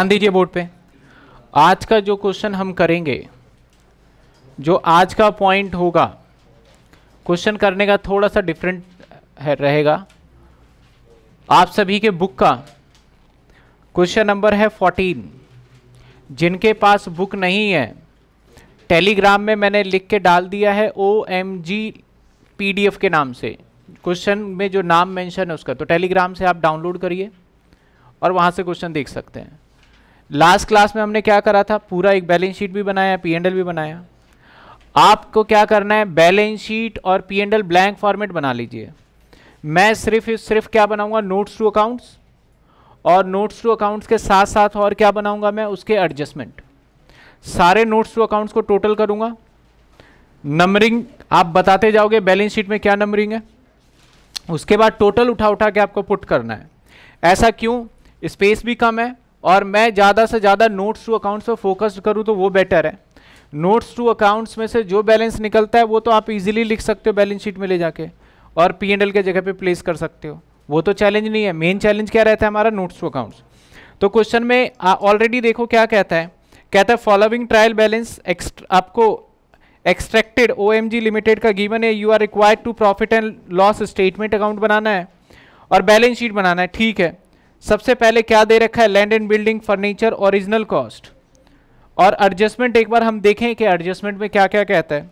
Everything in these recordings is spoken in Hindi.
ध्यान दीजिए बोर्ड पे आज का जो क्वेश्चन हम करेंगे जो आज का पॉइंट होगा क्वेश्चन करने का थोड़ा सा डिफरेंट है रहेगा आप सभी के बुक का क्वेश्चन नंबर है फोर्टीन जिनके पास बुक नहीं है टेलीग्राम में मैंने लिख के डाल दिया है O M G P D F के नाम से क्वेश्चन में जो नाम मेंशन है उसका तो टेलीग्राम से आप डाउनलोड करिए और वहां से क्वेश्चन देख सकते हैं लास्ट क्लास में हमने क्या करा था पूरा एक बैलेंस शीट भी बनाया पी एंडल एल भी बनाया आपको क्या करना है बैलेंस शीट और पी एंडल ब्लैंक फॉर्मेट बना लीजिए मैं सिर्फ सिर्फ क्या बनाऊंगा नोट्स टू अकाउंट्स और नोट्स टू अकाउंट्स के साथ साथ और क्या बनाऊंगा मैं उसके एडजस्टमेंट सारे नोट्स टू अकाउंट्स को टोटल करूंगा नंबरिंग आप बताते जाओगे बैलेंस शीट में क्या नंबरिंग है उसके बाद टोटल उठा उठा के आपको पुट करना है ऐसा क्यों स्पेस भी कम है और मैं ज़्यादा से ज़्यादा नोट्स टू अकाउंट्स पर फोकस्ड करूँ तो वो बेटर है नोट्स टू अकाउंट्स में से जो बैलेंस निकलता है वो तो आप इजीली लिख सकते हो बैलेंस शीट में ले जाके और पी एंड एल के जगह पे प्लेस कर सकते हो वो तो चैलेंज नहीं है मेन चैलेंज क्या रहता है हमारा नोट्स टू अकाउंट्स तो क्वेश्चन में ऑलरेडी देखो क्या कहता है कहता है फॉलोइंग ट्रायल बैलेंस आपको एक्सट्रैक्टेड ओ लिमिटेड का गिवन है you are required to profit and loss statement account बनाना है और बैलेंस शीट बनाना है ठीक है सबसे पहले क्या दे रखा है land and building furniture original cost और एडजस्टमेंट एक बार हम देखें कि एडजस्टमेंट में क्या क्या कहता है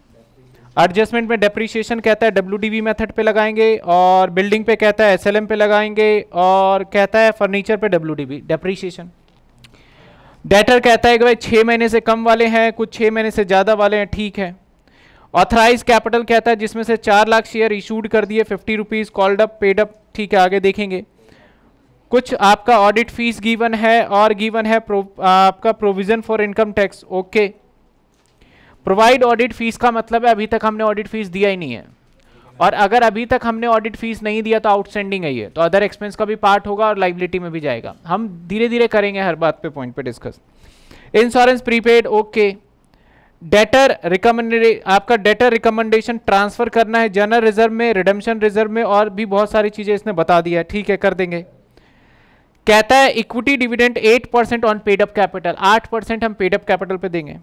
एडजस्टमेंट में डेप्रीशिएशन कहता है डब्ल्यू डी मेथड पे लगाएंगे और बिल्डिंग पे कहता है एसएलएम पे लगाएंगे और कहता है फर्नीचर पे डब्ल्यू डी बी डेप्रीशिएशन डेटर कहता है कि भाई छः महीने से कम वाले हैं कुछ छः महीने से ज़्यादा वाले हैं ठीक है ऑथराइज कैपिटल कहता है जिसमें से चार लाख शेयर इशूड कर दिए fifty rupees called up paid up ठीक है आगे देखेंगे कुछ आपका ऑडिट फीस गिवन है और गिवन है प्रो, आपका provision for income tax okay provide audit fees का मतलब है अभी तक हमने ऑडिट फीस दिया ही नहीं है और अगर अभी तक हमने ऑडिट फीस नहीं दिया तो आउटस्टैंडिंग है ये तो अदर एक्सपेंस का भी पार्ट होगा और लाइबिलिटी में भी जाएगा हम धीरे धीरे करेंगे हर बात पे पॉइंट पे डिस्कस इंश्योरेंस प्रीपेड ओके डेटर रिकमेंडे आपका डेटर रिकमेंडेशन ट्रांसफर करना है जनरल रिजर्व में रिडम्शन रिजर्व में और भी बहुत सारी चीज़ें इसने बता दिया है ठीक है कर देंगे कहता है equity dividend 8 percent on paid up capital 8 percent हम पेडअप कैपिटल पे देंगे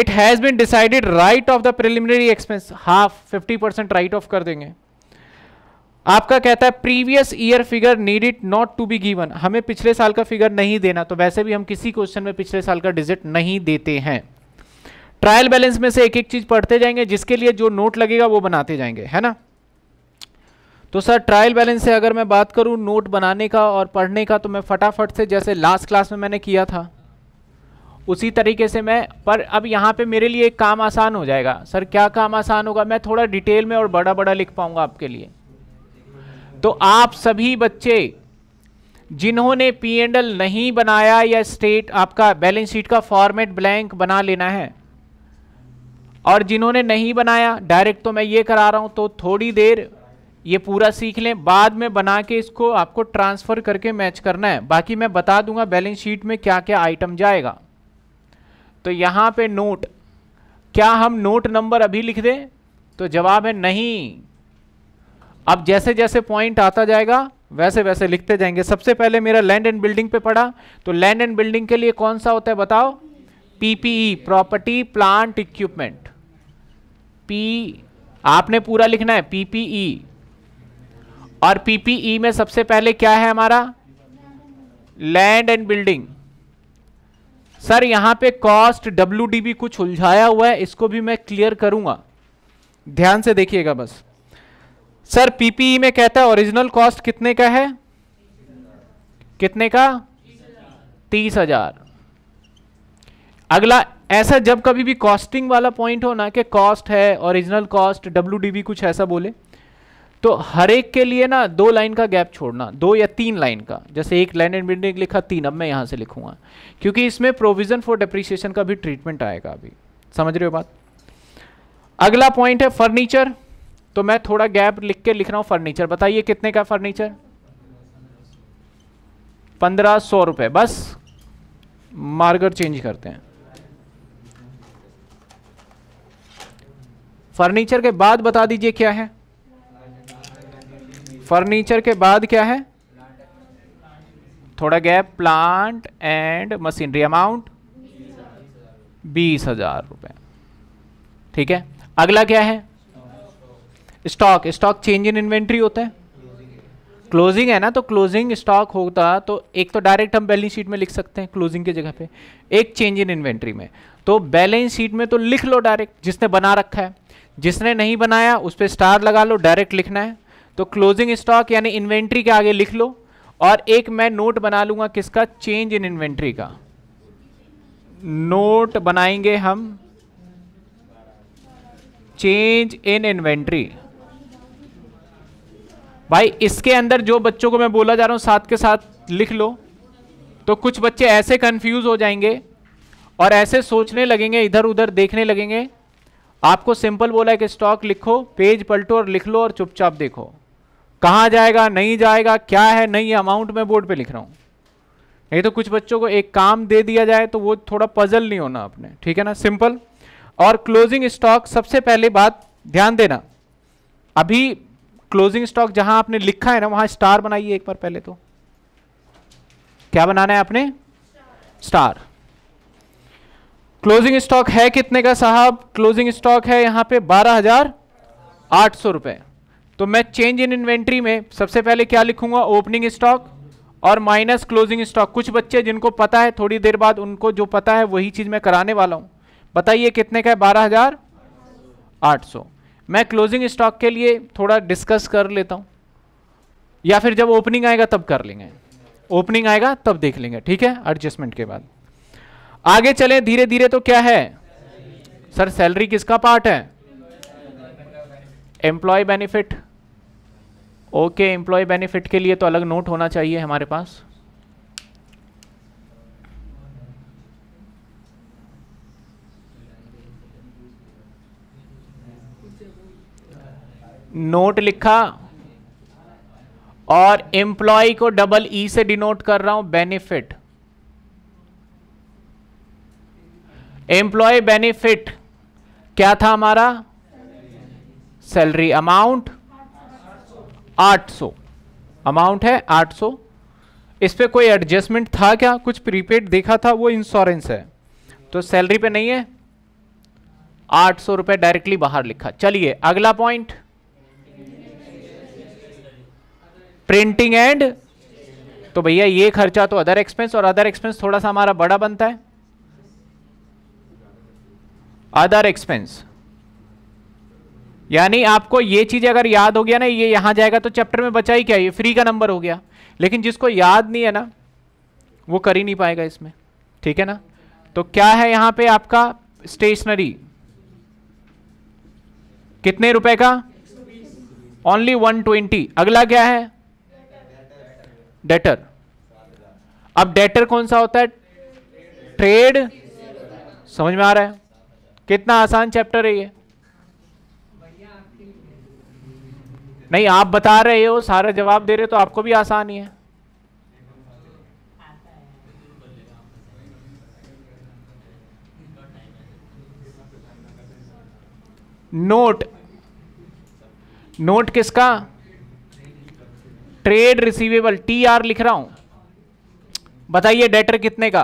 it has been decided write off the preliminary expense half 50 percent write off कर देंगे आपका कहता है previous year figure need it not to be given हमें पिछले साल का फिगर नहीं देना तो वैसे भी हम किसी क्वेश्चन में पिछले साल का डिजिट नहीं देते हैं ट्रायल बैलेंस में से एक एक चीज़ पढ़ते जाएंगे जिसके लिए जो नोट लगेगा वो बनाते जाएंगे है ना तो सर ट्रायल बैलेंस से अगर मैं बात करूँ नोट बनाने का और पढ़ने का तो मैं फटाफट से जैसे लास्ट क्लास में मैंने किया था उसी तरीके से मैं पर अब यहाँ पे मेरे लिए एक काम आसान हो जाएगा सर क्या काम आसान होगा मैं थोड़ा डिटेल में और बड़ा बड़ा लिख पाऊँगा आपके लिए तो आप सभी बच्चे जिन्होंने पी एंड एल नहीं बनाया या स्टेट आपका बैलेंस शीट का फॉर्मेट ब्लैंक बना लेना है और जिन्होंने नहीं बनाया डायरेक्ट तो मैं ये करा रहा हूँ तो थोड़ी देर ये पूरा सीख लें बाद में बना के इसको आपको ट्रांसफ़र करके मैच करना है बाकी मैं बता दूंगा बैलेंस शीट में क्या क्या आइटम जाएगा तो यहाँ पे नोट क्या हम नोट नंबर अभी लिख दें तो जवाब है नहीं अब जैसे जैसे पॉइंट आता जाएगा वैसे वैसे लिखते जाएंगे सबसे पहले मेरा लैंड एंड बिल्डिंग पे पड़ा तो लैंड एंड बिल्डिंग के लिए कौन सा होता है बताओ PPE property plant equipment P आपने पूरा लिखना है पीपीई और पीपीई e में सबसे पहले क्या है हमारा लैंड एंड बिल्डिंग सर यहां पे कॉस्ट डब्ल्यू भी कुछ उलझाया हुआ है इसको भी मैं क्लियर करूंगा ध्यान से देखिएगा बस सर पीपीई e में कहता है ओरिजिनल कॉस्ट कितने का है कितने का तीस हजार अगला ऐसा जब कभी भी कॉस्टिंग वाला पॉइंट हो ना कि कॉस्ट है ओरिजिनल कॉस्ट डब्ल्यू कुछ ऐसा बोले तो हर एक के लिए ना दो लाइन का गैप छोड़ना दो या तीन लाइन का जैसे एक लाइन एंड बिल्डिंग लिखा तीन अब मैं यहां से लिखूंगा क्योंकि इसमें प्रोविजन फॉर डेप्रिसिएशन का भी ट्रीटमेंट आएगा अभी समझ रहे हो बात अगला पॉइंट है फर्नीचर तो मैं थोड़ा गैप लिख के लिख रहा हूं फर्नीचर बताइए कितने का फर्नीचर पंद्रह सौ रुपए बस मार्गर चेंज करते हैं फर्नीचर के बाद बता दीजिए क्या है फर्नीचर के बाद क्या है थोड़ा gap plant and machinery amount बीस हजार रुपये ठीक है अगला क्या है stock stock change in inventory होता है क्लोजिंग है ना तो क्लोजिंग स्टॉक होता तो एक तो डायरेक्ट हम बैलेंस शीट में लिख सकते हैं क्लोजिंग की जगह पे एक चेंज इन इन्वेंट्री में तो बैलेंस शीट में तो लिख लो डायरेक्ट जिसने बना रखा है जिसने नहीं बनाया उस पर स्टार लगा लो डायरेक्ट लिखना है तो क्लोजिंग स्टॉक यानी इन्वेंट्री के आगे लिख लो और एक मैं नोट बना लूंगा किसका चेंज इन इन्वेंट्री का नोट बनाएंगे हम चेंज इन इन्वेंट्री भाई इसके अंदर जो बच्चों को मैं बोला जा रहा हूं साथ के साथ लिख लो तो कुछ बच्चे ऐसे कंफ्यूज हो जाएंगे और ऐसे सोचने लगेंगे इधर उधर देखने लगेंगे आपको सिंपल बोला है कि स्टॉक लिखो पेज पलटो और लिख लो और चुपचाप देखो कहाँ जाएगा नहीं जाएगा क्या है नहीं है अमाउंट में बोर्ड पे लिख रहा हूँ नहीं तो कुछ बच्चों को एक काम दे दिया जाए तो वो थोड़ा पजल नहीं होना आपने ठीक है ना सिंपल और क्लोजिंग स्टॉक सबसे पहले बात ध्यान देना अभी क्लोजिंग स्टॉक जहां आपने लिखा है ना वहां स्टार बनाइए एक बार पहले तो क्या बनाना है आपने स्टार क्लोजिंग स्टॉक है कितने का साहब क्लोजिंग स्टॉक है यहां पे बारह हजार आठ सौ रुपए तो मैं चेंज इन इन्वेंट्री में सबसे पहले क्या लिखूंगा ओपनिंग स्टॉक और माइनस क्लोजिंग स्टॉक कुछ बच्चे जिनको पता है थोड़ी देर बाद उनको जो पता है वही चीज़ मैं कराने वाला हूँ बताइए कितने का है बारह हज़ार आठ सौ मैं क्लोजिंग स्टॉक के लिए थोड़ा डिस्कस कर लेता हूँ या फिर जब ओपनिंग आएगा तब कर लेंगे ओपनिंग आएगा तब देख लेंगे ठीक है एडजस्टमेंट के बाद आगे चले धीरे धीरे तो क्या है सर सैलरी किसका पार्ट है employ benefit okay employ benefit के लिए तो अलग नोट होना चाहिए हमारे पास नोट लिखा और एम्प्लॉय को डबल ई e से डिनोट कर रहा हूं बेनिफिट एम्प्लॉय बेनिफिट क्या था हमारा सैलरी अमाउंट 800 अमाउंट है 800 इस पर कोई एडजस्टमेंट था क्या कुछ प्रीपेड देखा था वो इंश्योरेंस है तो सैलरी पे नहीं है आठ सौ रुपए डायरेक्टली बाहर लिखा चलिए अगला पॉइंट प्रिंटिंग एंड तो भैया ये खर्चा तो अदर एक्सपेंस और अदर एक्सपेंस थोड़ा सा हमारा बड़ा बनता है अदर एक्सपेंस यानी आपको ये चीज़ अगर याद हो गया ना ये यहाँ जाएगा तो चैप्टर में बचा ही क्या ये फ्री का नंबर हो गया लेकिन जिसको याद नहीं है ना वो कर ही नहीं पाएगा इसमें ठीक है ना तो क्या है यहाँ पे आपका स्टेशनरी कितने रुपए का ओनली वन ट्वेंटी अगला क्या है डेटर अब डेटर कौन सा होता है ट्रेड समझ में आ रहा है कितना आसान चैप्टर है ये नहीं आप बता रहे हो सारा जवाब दे रहे हो तो आपको भी आसानी है नोट नोट किसका ट्रेड रिसीवेबल टी आर लिख रहा हूं बताइए डेटर कितने का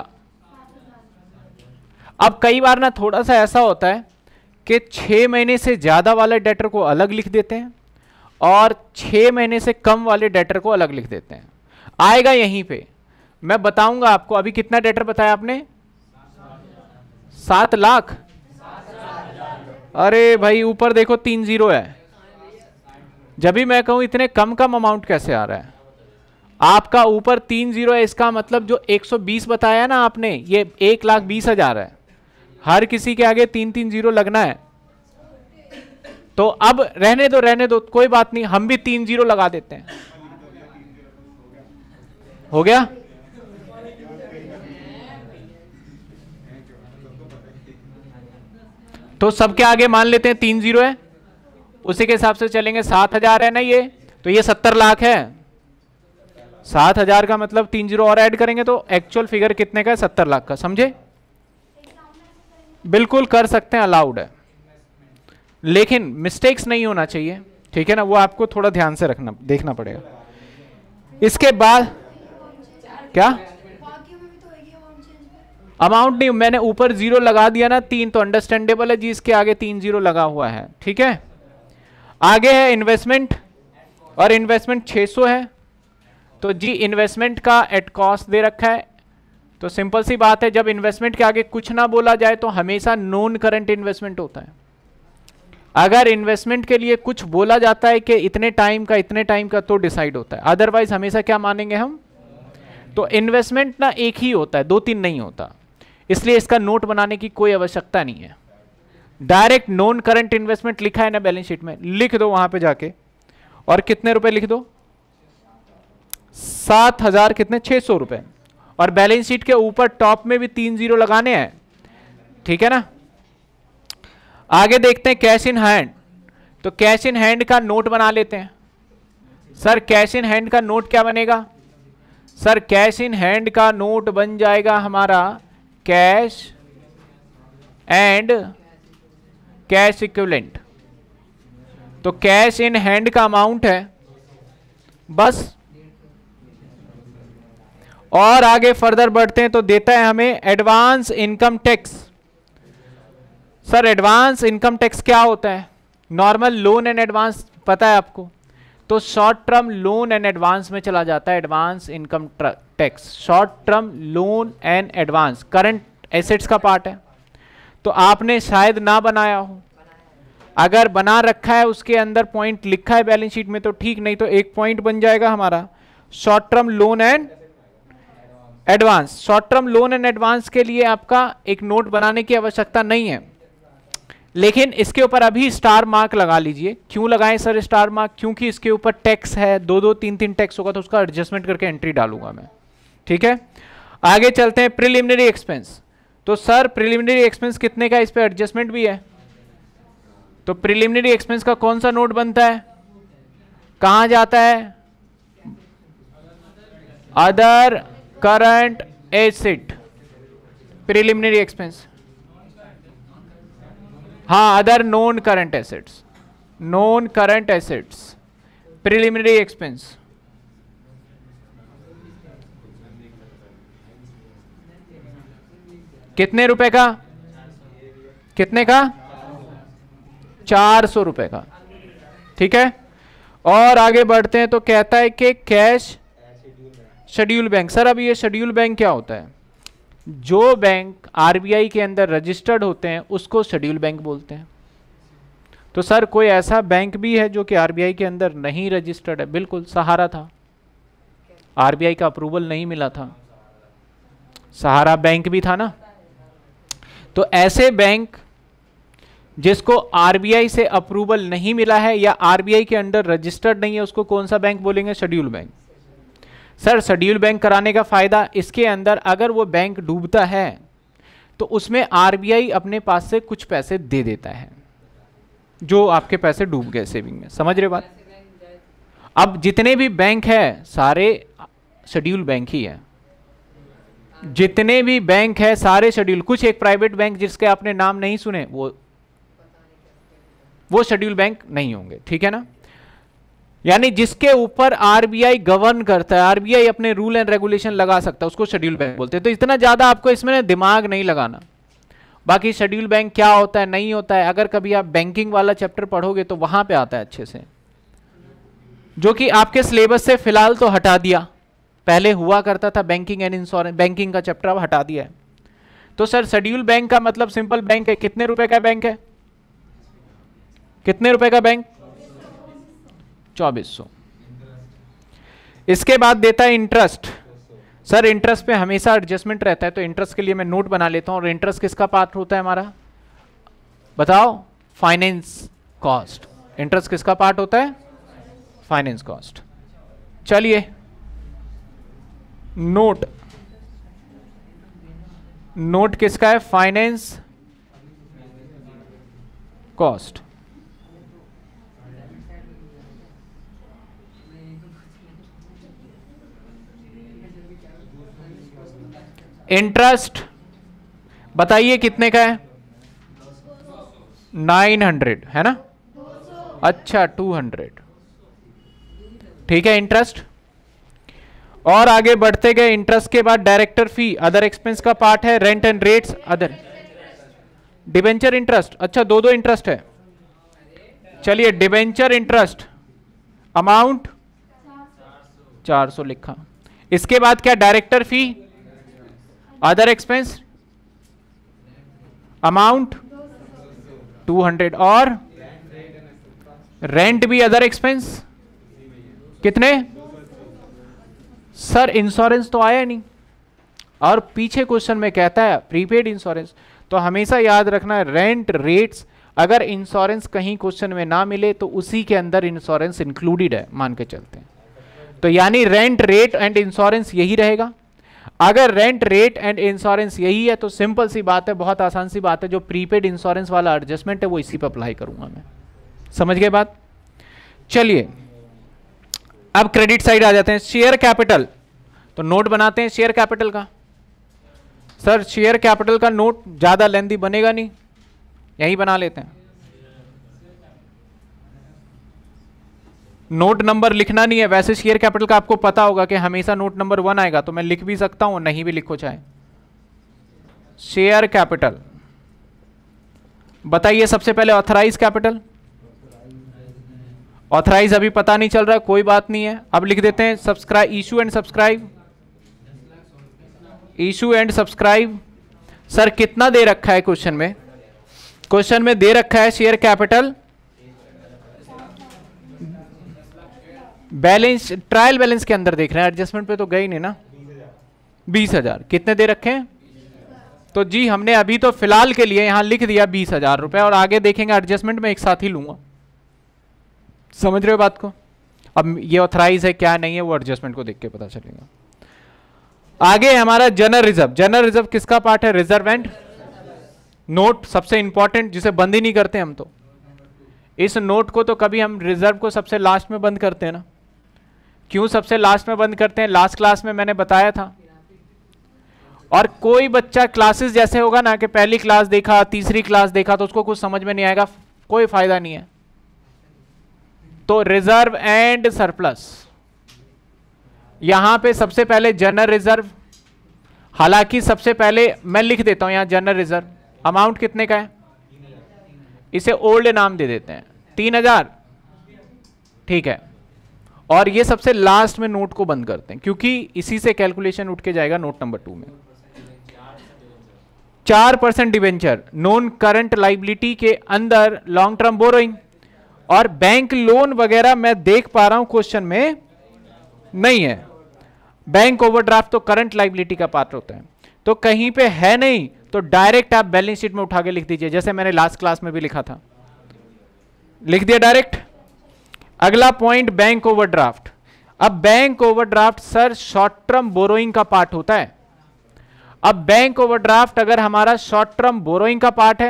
अब कई बार ना थोड़ा सा ऐसा होता है कि छह महीने से ज़्यादा वाले डेटर को अलग लिख देते हैं और छः महीने से कम वाले डेटर को अलग लिख देते हैं आएगा यहीं पे मैं बताऊंगा आपको अभी कितना डेटर बताया आपने सात लाख अरे भाई ऊपर देखो तीन जीरो है जब भी मैं कहूँ इतने कम कम अमाउंट कैसे आ रहा है आपका ऊपर तीन जीरो है इसका मतलब जो 120 बताया ना आपने ये एक लाख बीस हजार है हर किसी के आगे तीन तीन जीरो लगना है तो अब रहने दो रहने दो कोई बात नहीं हम भी तीन जीरो लगा देते हैं हो गया तो सबके आगे मान लेते हैं तीन जीरो है उसी के हिसाब से चलेंगे सात हजार है ना ये तो ये सत्तर लाख है सात हजार का मतलब तीन जीरो और ऐड करेंगे तो एक्चुअल फिगर कितने का है सत्तर लाख का समझे बिल्कुल कर सकते हैं अलाउड है लेकिन मिस्टेक्स नहीं होना चाहिए ठीक है ना वो आपको थोड़ा ध्यान से रखना देखना पड़ेगा इसके बाद क्या अमाउंट नहीं मैंने ऊपर जीरो लगा दिया ना तीन तो अंडरस्टैंडेबल है जी इसके आगे तीन जीरो लगा हुआ है ठीक है आगे है इन्वेस्टमेंट और इन्वेस्टमेंट 600 है तो जी इन्वेस्टमेंट का एट कॉस्ट दे रखा है तो सिंपल सी बात है जब इन्वेस्टमेंट के आगे कुछ ना बोला जाए तो हमेशा नॉन करंट इन्वेस्टमेंट होता है अगर इन्वेस्टमेंट के लिए कुछ बोला जाता है कि इतने टाइम का इतने टाइम का तो डिसाइड होता है अदरवाइज हमेशा क्या मानेंगे हम तो इन्वेस्टमेंट ना एक ही होता है दो तीन नहीं होता इसलिए इसका नोट बनाने की कोई आवश्यकता नहीं है डायरेक्ट नॉन करंट इन्वेस्टमेंट लिखा है ना बैलेंस शीट में लिख दो वहां पे जाके और कितने रुपए लिख दो सात हजार कितने छह सौ रुपए और बैलेंस शीट के ऊपर टॉप में भी तीन जीरो लगाने हैं ठीक है ना आगे देखते हैं कैश इन हैंड तो कैश इन हैंड का नोट बना लेते हैं सर कैश इन हैंड का नोट क्या बनेगा सर कैश इन हैंड का नोट बन जाएगा हमारा कैश एंड कैश इक्विवेलेंट तो कैश इन हैंड का अमाउंट है बस और आगे फर्दर बढ़ते हैं तो देता है हमें advance income tax sir advance income tax क्या होता है नॉर्मल लोन एंड एडवांस पता है आपको तो short term loan and advance में चला जाता है advance income tax short term loan and advance current assets का पार्ट है तो आपने शायद ना बनाया हो अगर बना रखा है उसके अंदर पॉइंट लिखा है बैलेंस शीट में तो ठीक नहीं तो एक पॉइंट बन जाएगा हमारा short term loan and advance short term loan and advance के लिए आपका एक नोट बनाने की आवश्यकता नहीं है लेकिन इसके ऊपर अभी स्टार मार्क लगा लीजिए क्यों लगाएं सर स्टार मार्क क्योंकि इसके ऊपर टैक्स है दो दो तीन तीन टैक्स होगा तो उसका एडजस्टमेंट करके एंट्री डालूंगा मैं ठीक है आगे चलते हैं प्रिलिमिनरी एक्सपेंस तो सर प्रिलिमिनरी एक्सपेंस कितने का इस पर एडजस्टमेंट भी है तो प्रिलिमिनरी एक्सपेंस का कौन सा नोट बनता है कहाँ जाता है other current asset preliminary expense हाँ other non current assets non current assets preliminary expense कितने रुपए का कितने का चार सौ रुपए का ठीक है और आगे बढ़ते हैं तो कहता है कि कैश शेड्यूल बैंक सर अब ये शेड्यूल बैंक क्या होता है जो बैंक आरबीआई के अंदर रजिस्टर्ड होते हैं उसको शेड्यूल बैंक बोलते हैं तो सर कोई ऐसा बैंक भी है जो कि आरबीआई के अंदर नहीं रजिस्टर्ड है बिल्कुल सहारा था आरबीआई का अप्रूवल नहीं मिला था सहारा बैंक भी था ना तो ऐसे बैंक जिसको आरबीआई से अप्रूवल नहीं मिला है या आरबीआई के अंदर रजिस्टर्ड नहीं है उसको कौन सा बैंक बोलेंगे schedule bank sir schedule bank कराने का फ़ायदा इसके अंदर अगर वो बैंक डूबता है तो उसमें आरबीआई अपने पास से कुछ पैसे दे देता है जो आपके पैसे डूब गए सेविंग में समझ रहे बात अब जितने भी बैंक है सारे शेड्यूल बैंक ही है जितने भी बैंक है सारे शेड्यूल कुछ एक प्राइवेट बैंक जिसके आपने नाम नहीं सुने वो वो शेड्यूल बैंक नहीं होंगे ठीक है ना यानी जिसके ऊपर आरबीआई गवर्न करता है आरबीआई अपने रूल एंड रेगुलेशन लगा सकता है उसको शेड्यूल बैंक बोलते हैं तो इतना ज़्यादा आपको इसमें दिमाग नहीं लगाना बाकी शेड्यूल बैंक क्या होता है नहीं होता है अगर कभी आप बैंकिंग वाला चैप्टर पढ़ोगे तो वहां पे आता है अच्छे से जो कि आपके सिलेबस से फिलहाल तो हटा दिया पहले हुआ करता था बैंकिंग एंड इंश्योरेंस बैंकिंग का चैप्टर अब हटा दिया है तो सर शेड्यूल बैंक का मतलब सिंपल बैंक है कितने रुपए का बैंक है कितने रुपए का बैंक चौबीस सौ इसके बाद देता है इंटरेस्ट सर इंटरेस्ट पे हमेशा एडजस्टमेंट रहता है तो इंटरेस्ट के लिए मैं नोट बना लेता हूँ और इंटरेस्ट किसका पार्ट होता है हमारा बताओ फाइनेंस कॉस्ट इंटरेस्ट किसका पार्ट होता है फाइनेंस कॉस्ट चलिए नोट नोट किसका है फाइनेंस कॉस्ट इंटरेस्ट बताइए कितने का है नाइन हंड्रेड है ना अच्छा टू हंड्रेड ठीक है इंटरेस्ट और आगे बढ़ते गए इंटरेस्ट के बाद डायरेक्टर फी अदर एक्सपेंस का पार्ट है rent and rates other debenture interest अच्छा दो दो इंटरेस्ट है चलिए डिबेंचर इंटरेस्ट अमाउंट 400 लिखा इसके बाद क्या director fee other expense amount 200 और रेंट भी अदर एक्सपेंस कितने सर इंश्योरेंस तो आया नहीं और पीछे क्वेश्चन में कहता है प्रीपेड इंश्योरेंस तो हमेशा याद रखना है रेंट रेट्स अगर इंश्योरेंस कहीं क्वेश्चन में ना मिले तो उसी के अंदर इंश्योरेंस इंक्लूडेड है मान के चलते हैं तो यानी रेंट रेट एंड इंश्योरेंस यही रहेगा अगर रेंट रेट एंड इंश्योरेंस यही है तो सिंपल सी बात है बहुत आसान सी बात है जो प्रीपेड इंश्योरेंस वाला एडजस्टमेंट है वो इसी पर अप्लाई करूंगा मैं समझ गए बात चलिए अब क्रेडिट साइड आ जाते हैं शेयर कैपिटल तो नोट बनाते हैं शेयर कैपिटल का सर शेयर कैपिटल का नोट ज़्यादा लेंदी बनेगा नहीं यही बना लेते हैं नोट नंबर लिखना नहीं है वैसे शेयर कैपिटल का आपको पता होगा कि हमेशा नोट नंबर वन आएगा तो मैं लिख भी सकता हूं नहीं भी लिखो चाहे शेयर कैपिटल बताइए सबसे पहले ऑथराइज कैपिटल ऑथराइज अभी पता नहीं चल रहा कोई बात नहीं है अब लिख देते हैं subscribe issue and subscribe issue and subscribe sir कितना दे रखा है क्वेश्चन में क्वेश्चन में दे रखा है share capital balance trial balance के अंदर देख रहे हैं एडजस्टमेंट पे तो गए नहीं ना बीस हजार कितने दे रखे हैं तो जी हमने अभी तो फिलहाल के लिए यहां लिख दिया बीस हजार रुपए और आगे देखेंगे एडजस्टमेंट में एक साथ ही लूंगा समझ रहे हो बात को अब ये ऑथराइज है क्या नहीं है वो एडजस्टमेंट को देख के पता चलेगा आगे हमारा जनरल रिजर्व जनरल रिजर्व किसका पार्ट है रिजर्व एंड नोट सबसे इंपॉर्टेंट जिसे बंद ही नहीं करते हम तो इस नोट को तो कभी हम रिजर्व को सबसे लास्ट में बंद करते हैं ना क्यों सबसे लास्ट में बंद करते हैं लास्ट क्लास में मैंने बताया था और कोई बच्चा क्लासेस जैसे होगा ना कि पहली क्लास देखा तीसरी क्लास देखा तो उसको कुछ समझ में नहीं आएगा कोई फायदा नहीं है तो रिजर्व एंड सरप्लस यहां पे सबसे पहले जनरल रिजर्व हालांकि सबसे पहले मैं लिख देता हूं यहां जनरल रिजर्व अमाउंट कितने का है इसे ओल्ड नाम दे देते हैं तीन हजार ठीक है और ये सबसे लास्ट में नोट को बंद करते हैं क्योंकि इसी से कैलकुलेशन उठ के जाएगा नोट नंबर टू में चार percent debenture non current liability के अंदर लॉन्ग टर्म बोरोइंग और बैंक लोन वगैरह मैं देख पा रहा हूं क्वेश्चन में नहीं है बैंक ओवरड्राफ्ट तो करंट लाइबिलिटी का पार्ट होता है तो कहीं पे है नहीं तो डायरेक्ट आप बैलेंस शीट में उठा के लिख दीजिए जैसे मैंने लास्ट क्लास में भी लिखा था लिख दिया डायरेक्ट अगला पॉइंट बैंक ओवरड्राफ्ट अब bank overdraft sir short term borrowing का पार्ट होता है अब बैंक ओवरड्राफ्ट अगर हमारा शॉर्ट टर्म बोरोइंग का पार्ट है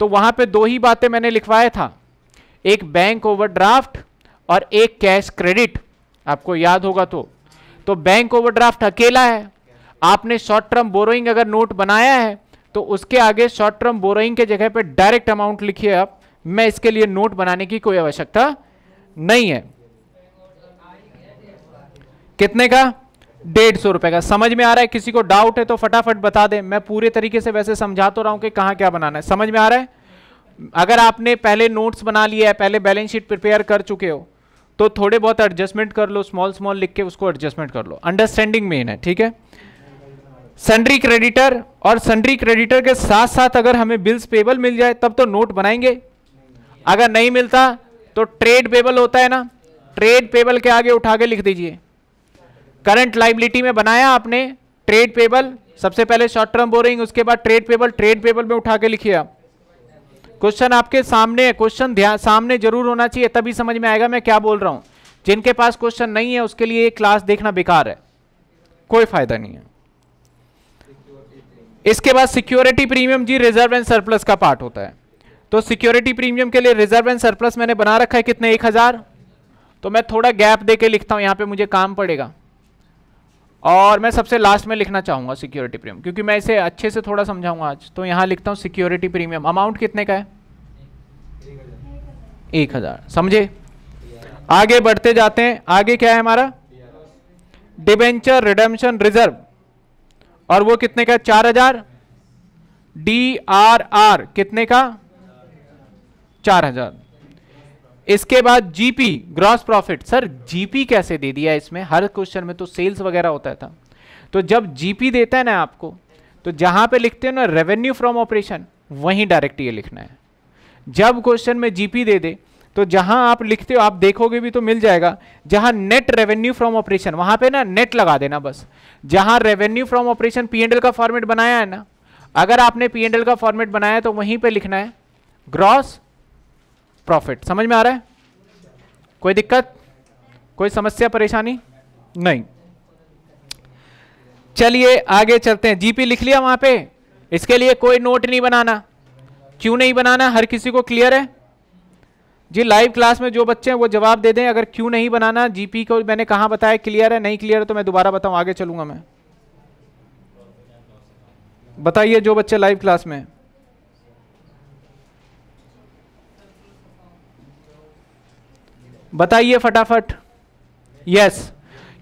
तो वहां पे दो ही बातें मैंने लिखवाया था एक बैंक ओवरड्राफ्ट और एक कैश क्रेडिट आपको याद होगा तो तो बैंक ओवरड्राफ्ट अकेला है आपने शॉर्ट टर्म बोरोइंग अगर नोट बनाया है तो उसके आगे शॉर्ट टर्म बोरोइंग के जगह पे डायरेक्ट अमाउंट लिखिए आप मैं इसके लिए नोट बनाने की कोई आवश्यकता नहीं है कितने का डेढ़ सौ रुपए का समझ में आ रहा है किसी को डाउट है तो फटाफट बता दें मैं पूरे तरीके से वैसे समझा तो रहा हूं कि कहां क्या बनाना है समझ में आ रहा है अगर आपने पहले नोट्स बना लिया है पहले बैलेंस शीट प्रिपेयर कर चुके हो तो थोड़े बहुत एडजस्टमेंट कर लो स्मॉल स्मॉल लिख के उसको एडजस्टमेंट कर लो अंडरस्टैंडिंग मेन है ठीक है सन्ड्री क्रेडिटर और सन्ड्री क्रेडिटर के साथ साथ अगर हमें बिल्स पेबल मिल जाए तब तो नोट बनाएंगे अगर नहीं मिलता तो ट्रेड पेबल होता है ना ट्रेड पेबल के आगे उठा के लिख दीजिए करंट लाइबिलिटी में बनाया आपने ट्रेड पेबल सबसे पहले शॉर्ट टर्म बोरिंग उसके बाद ट्रेड पेबल ट्रेड पेबल में उठा के लिखिए आप क्वेश्चन आपके सामने है क्वेश्चन सामने जरूर होना चाहिए तभी समझ में आएगा मैं क्या बोल रहा हूं जिनके पास क्वेश्चन नहीं है उसके लिए क्लास देखना बेकार है कोई फायदा नहीं है इसके बाद सिक्योरिटी प्रीमियम जी रिजर्व एंड सरप्लस का पार्ट होता है तो सिक्योरिटी प्रीमियम के लिए रिजर्व एंड सरप्लस मैंने बना रखा है कितने एक हज़ार तो मैं थोड़ा गैप दे के लिखता हूँ यहां पे मुझे काम पड़ेगा और मैं सबसे लास्ट में लिखना चाहूंगा सिक्योरिटी प्रीमियम क्योंकि मैं इसे अच्छे से थोड़ा समझाऊंगा आज तो यहां लिखता हूँ सिक्योरिटी प्रीमियम अमाउंट कितने का है एक हज़ार समझे आगे बढ़ते जाते हैं आगे क्या है हमारा डिबेंचर रिडम्शन रिजर्व और वो कितने का चार हज़ार डी आर आर कितने का चार हजार इसके बाद GP gross profit sir GP कैसे दे दिया इसमें हर क्वेश्चन में तो सेल्स वगैरह होता था तो जब जीपी देता है ना आपको तो जहां पे लिखते हो ना रेवेन्यू फ्रॉम ऑपरेशन वहीं डायरेक्ट ये लिखना है जब क्वेश्चन में जीपी दे दे तो जहां आप लिखते हो आप देखोगे भी तो मिल जाएगा जहां नेट रेवेन्यू फ्रॉम ऑपरेशन वहां पे ना नेट लगा देना बस जहां रेवेन्यू फ्रॉम ऑपरेशन पीएनएल का फॉर्मेट बनाया है ना अगर आपने एंडल का फॉर्मेट बनाया तो वहीं पे लिखना है ग्रॉस प्रॉफिट समझ में आ रहा है कोई दिक्कत कोई समस्या परेशानी नहीं चलिए आगे चलते हैं जीपी लिख लिया वहां पे इसके लिए कोई नोट नहीं बनाना क्यों नहीं बनाना हर किसी को क्लियर है जी लाइव क्लास में जो बच्चे हैं वो जवाब दे दें अगर क्यों नहीं बनाना जीपी को मैंने कहा बताया क्लियर है नहीं क्लियर है तो मैं दोबारा बताऊँ आगे चलूंगा मैं बताइए जो बच्चे लाइव क्लास में बताइए फटाफट यस yes.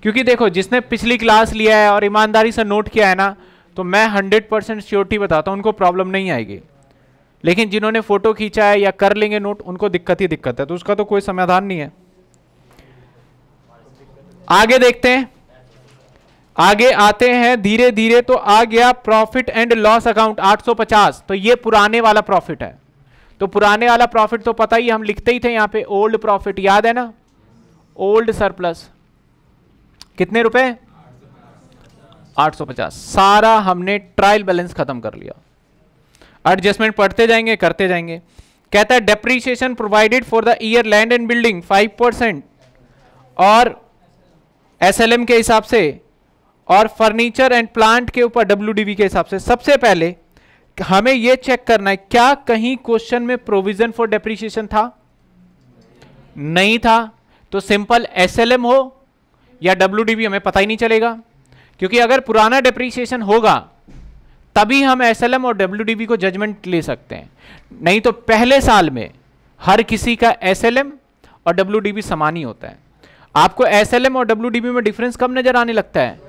क्योंकि देखो जिसने पिछली क्लास लिया है और ईमानदारी से नोट किया है ना तो मैं हंड्रेड परसेंट श्योरिटी बताता हूँ उनको प्रॉब्लम नहीं आएगी लेकिन जिन्होंने फोटो खींचा है या कर लेंगे नोट उनको दिक्कत ही दिक्कत है तो उसका तो कोई समाधान नहीं है आगे देखते हैं आगे आते हैं धीरे धीरे तो आ गया प्रॉफिट एंड लॉस अकाउंट 850 तो ये पुराने वाला प्रॉफिट है तो पुराने वाला प्रॉफिट तो पता ही हम लिखते ही थे यहां पे ओल्ड प्रॉफिट याद है ना ओल्ड सरप्लस कितने रुपए 850 सारा हमने ट्रायल बैलेंस खत्म कर लिया एडजस्टमेंट पढ़ते जाएंगे करते जाएंगे कहता है depreciation provided for the year land and building 5 percent और एसएलएम के हिसाब से और फर्नीचर एंड प्लांट के ऊपर डब्ल्यूडीबी के हिसाब से सबसे पहले हमें यह चेक करना है क्या कहीं क्वेश्चन में प्रोविजन फॉर डेप्रीशिएशन था नहीं था तो सिंपल एसएलएम हो या डब्ल्यू हमें पता ही नहीं चलेगा क्योंकि अगर पुराना डेप्रीशिएशन होगा तभी हम एसएलएम और डब्ल्यू को जजमेंट ले सकते हैं नहीं तो पहले साल में हर किसी का एसएलएम और डब्ल्यू समान ही होता है आपको एसएलएम और डब्ल्यू में डिफरेंस कब नजर आने लगता है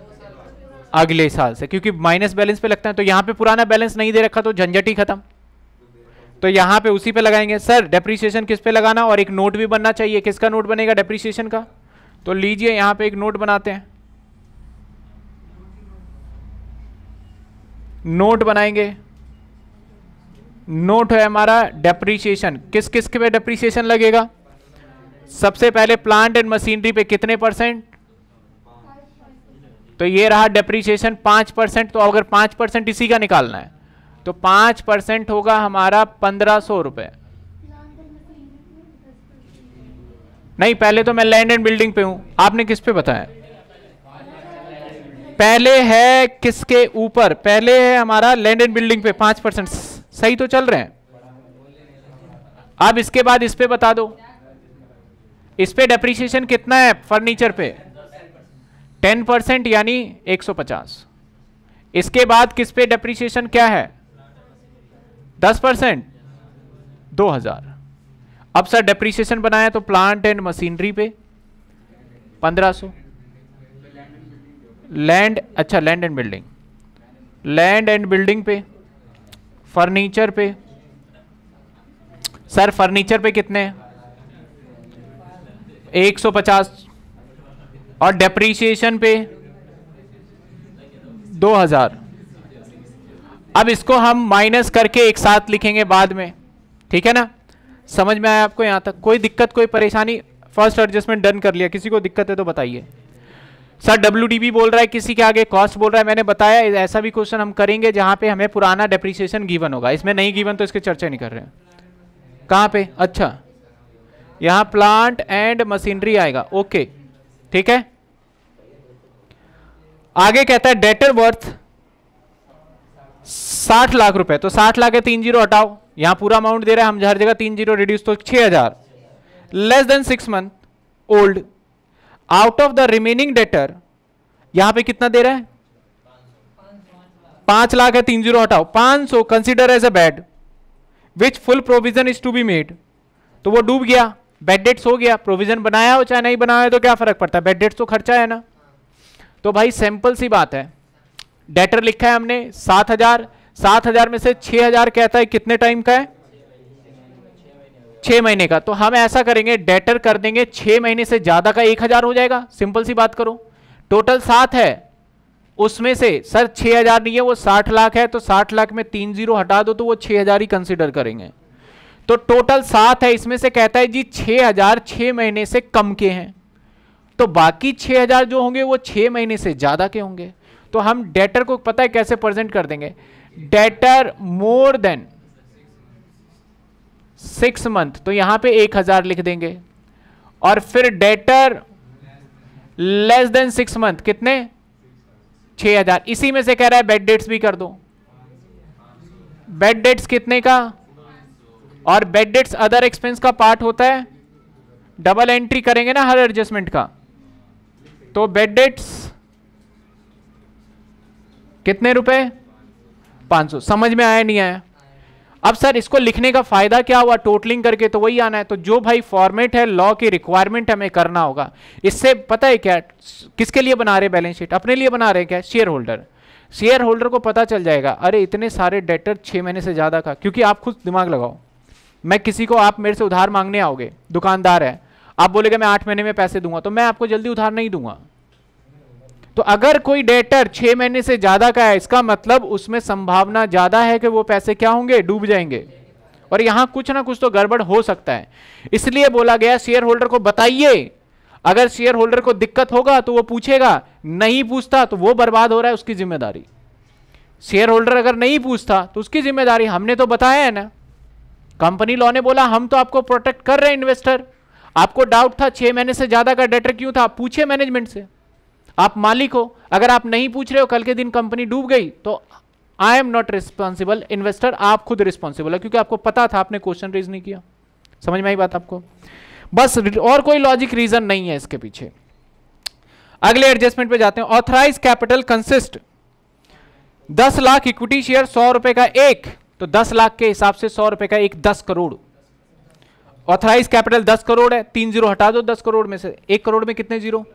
अगले साल से क्योंकि माइनस बैलेंस पे लगता है तो यहाँ पे पुराना बैलेंस नहीं दे रखा तो झंझट ही खत्म तो यहाँ पे उसी पे लगाएंगे सर डेप्रिसिएशन किस पे लगाना और एक नोट भी बनना चाहिए किसका नोट बनेगा डेप्रिसिएशन का तो लीजिए यहाँ पे एक नोट बनाते हैं नोट बनाएंगे नोट है हमारा डेप्रीशिएशन किस किस पे डेप्रीसिएशन लगेगा सबसे पहले प्लांट एंड मशीनरी पे कितने परसेंट तो ये रहा डेप्रीसिएशन पाँच परसेंट तो अगर पाँच परसेंट इसी का निकालना है तो पाँच परसेंट होगा हमारा पंद्रह सौ रुपये नहीं पहले तो मैं लैंड एंड बिल्डिंग पे हूँ आपने किस पे बताया पहले है किसके ऊपर पहले है हमारा लैंड एंड बिल्डिंग पे पाँच परसेंट सही तो चल रहे हैं अब इसके बाद इस पे बता दो इस पे डेप्रीशिएशन कितना है फर्नीचर पे टेन परसेंट यानी एक सौ पचास इसके बाद किस पे डेप्रिसिएशन क्या है दस परसेंट दो हजार अब सर डेप्रिसिएशन बनाया तो प्लांट एंड मशीनरी पे पंद्रह सौ लैंड अच्छा land and building land and building पे फर्नीचर पे सर फर्नीचर पे कितने एक सौ पचास और डेप्रीसिएशन पे दो हजार अब इसको हम माइनस करके एक साथ लिखेंगे बाद में ठीक है ना समझ में आया आपको यहाँ तक कोई दिक्कत कोई परेशानी फर्स्ट एडजस्टमेंट डन कर लिया किसी को दिक्कत है तो बताइए सर डब्ल्यू बोल रहा है किसी के आगे कॉस्ट बोल रहा है मैंने बताया ऐसा भी क्वेश्चन हम करेंगे जहाँ पे हमें पुराना डेप्रिसिएशन गिवन होगा इसमें नहीं गिवन तो इसके चर्चा नहीं कर रहे हैं कहाँ पे अच्छा यहाँ प्लांट एंड मशीनरी आएगा ओके ठीक है आगे कहता है डेटर वर्थ साठ लाख रुपए तो साठ लाख है तीन जीरो हटाओ यहां पूरा अमाउंट दे रहा है हम हर जगह तीन जीरो रिड्यूस तो छह हजार less than six month old out of the remaining debtor यहां पे कितना दे रहा है पांच लाख है तीन जीरो हटाओ पांच सौ consider as a bad which full provision is to be made तो वो डूब गया बेड डेट्स हो गया प्रोविजन बनाया हो चाहे नहीं बनाया हो तो क्या फर्क पड़ता है बेड डेट्स तो खर्चा है ना तो भाई सिंपल सी बात है डेटर लिखा है हमने सात हजार सात हजार में से छह हजार कहता है कितने टाइम का है छह महीने का तो हम ऐसा करेंगे डेटर कर देंगे छह महीने से ज्यादा का एक हजार हो जाएगा सिंपल सी बात करो टोटल सात है उसमें से सर छह हजार नहीं है वो साठ लाख है तो साठ लाख में तीन जीरो हटा दो तो वो छह हजार ही कंसिडर करेंगे तो टोटल सात है इसमें से कहता है जी छः हजार छः महीने से कम के हैं तो बाकी छः हजार जो होंगे वो छः महीने से ज़्यादा के होंगे तो हम डेटर को पता है कैसे प्रेजेंट कर देंगे debtor more than six month तो यहाँ पे एक हजार लिख देंगे और फिर debtor less than six month कितने छः हजार इसी में से कह रहा है बेड डेट्स भी कर दो बेड डेट्स कितने का और बेड डेट्स अदर एक्सपेंस का पार्ट होता है डबल एंट्री करेंगे ना हर एडजस्टमेंट का तो बेड डेट्स कितने रुपए 500 समझ में आया नहीं आया अब सर इसको लिखने का फायदा क्या हुआ टोटलिंग करके तो वही आना है तो जो भाई फॉर्मेट है लॉ की रिक्वायरमेंट हमें करना होगा इससे पता है क्या किसके लिए बना रहे बैलेंस शीट अपने लिए बना रहे क्या शेयर होल्डर शेयर होल्डर को पता चल जाएगा अरे इतने सारे डेटर छह महीने से ज़्यादा का क्योंकि आप खुद दिमाग लगाओ मैं किसी को आप मेरे से उधार मांगने आओगे दुकानदार है आप बोलेगा मैं आठ महीने में पैसे दूंगा तो मैं आपको जल्दी उधार नहीं दूंगा तो अगर कोई डेटर छह महीने से ज्यादा का है इसका मतलब उसमें संभावना ज्यादा है कि वो पैसे क्या होंगे डूब जाएंगे और यहां कुछ ना कुछ तो गड़बड़ हो सकता है इसलिए बोला गया शेयर होल्डर को बताइए अगर शेयर होल्डर को दिक्कत होगा तो वो पूछेगा नहीं पूछता तो वो बर्बाद हो रहा है उसकी जिम्मेदारी शेयर होल्डर अगर नहीं पूछता तो उसकी जिम्मेदारी हमने तो बताया है ना कंपनी लॉ ने बोला हम तो आपको प्रोटेक्ट कर रहे हैं इन्वेस्टर आपको डाउट था छह महीने से ज्यादा का डेटर क्यों था पूछे मैनेजमेंट से आप मालिक हो अगर आप नहीं पूछ रहे हो कल के दिन कंपनी डूब गई तो I am not responsible investor आप खुद रिस्पॉन्सिबल है क्योंकि आपको पता था आपने क्वेश्चन रेज नहीं किया समझ में आई बात आपको बस और कोई लॉजिक रीजन नहीं है इसके पीछे अगले एडजस्टमेंट पे जाते हैं ऑथराइज कैपिटल कंसिस्ट दस लाख इक्विटी शेयर सौ रुपए का एक तो 10 लाख के हिसाब से सौ रुपए का एक 10 करोड़ ऑथराइज कैपिटल 10 करोड़ है तीन जीरो हटा दो 10 करोड़ में से एक करोड़ में कितने जीरो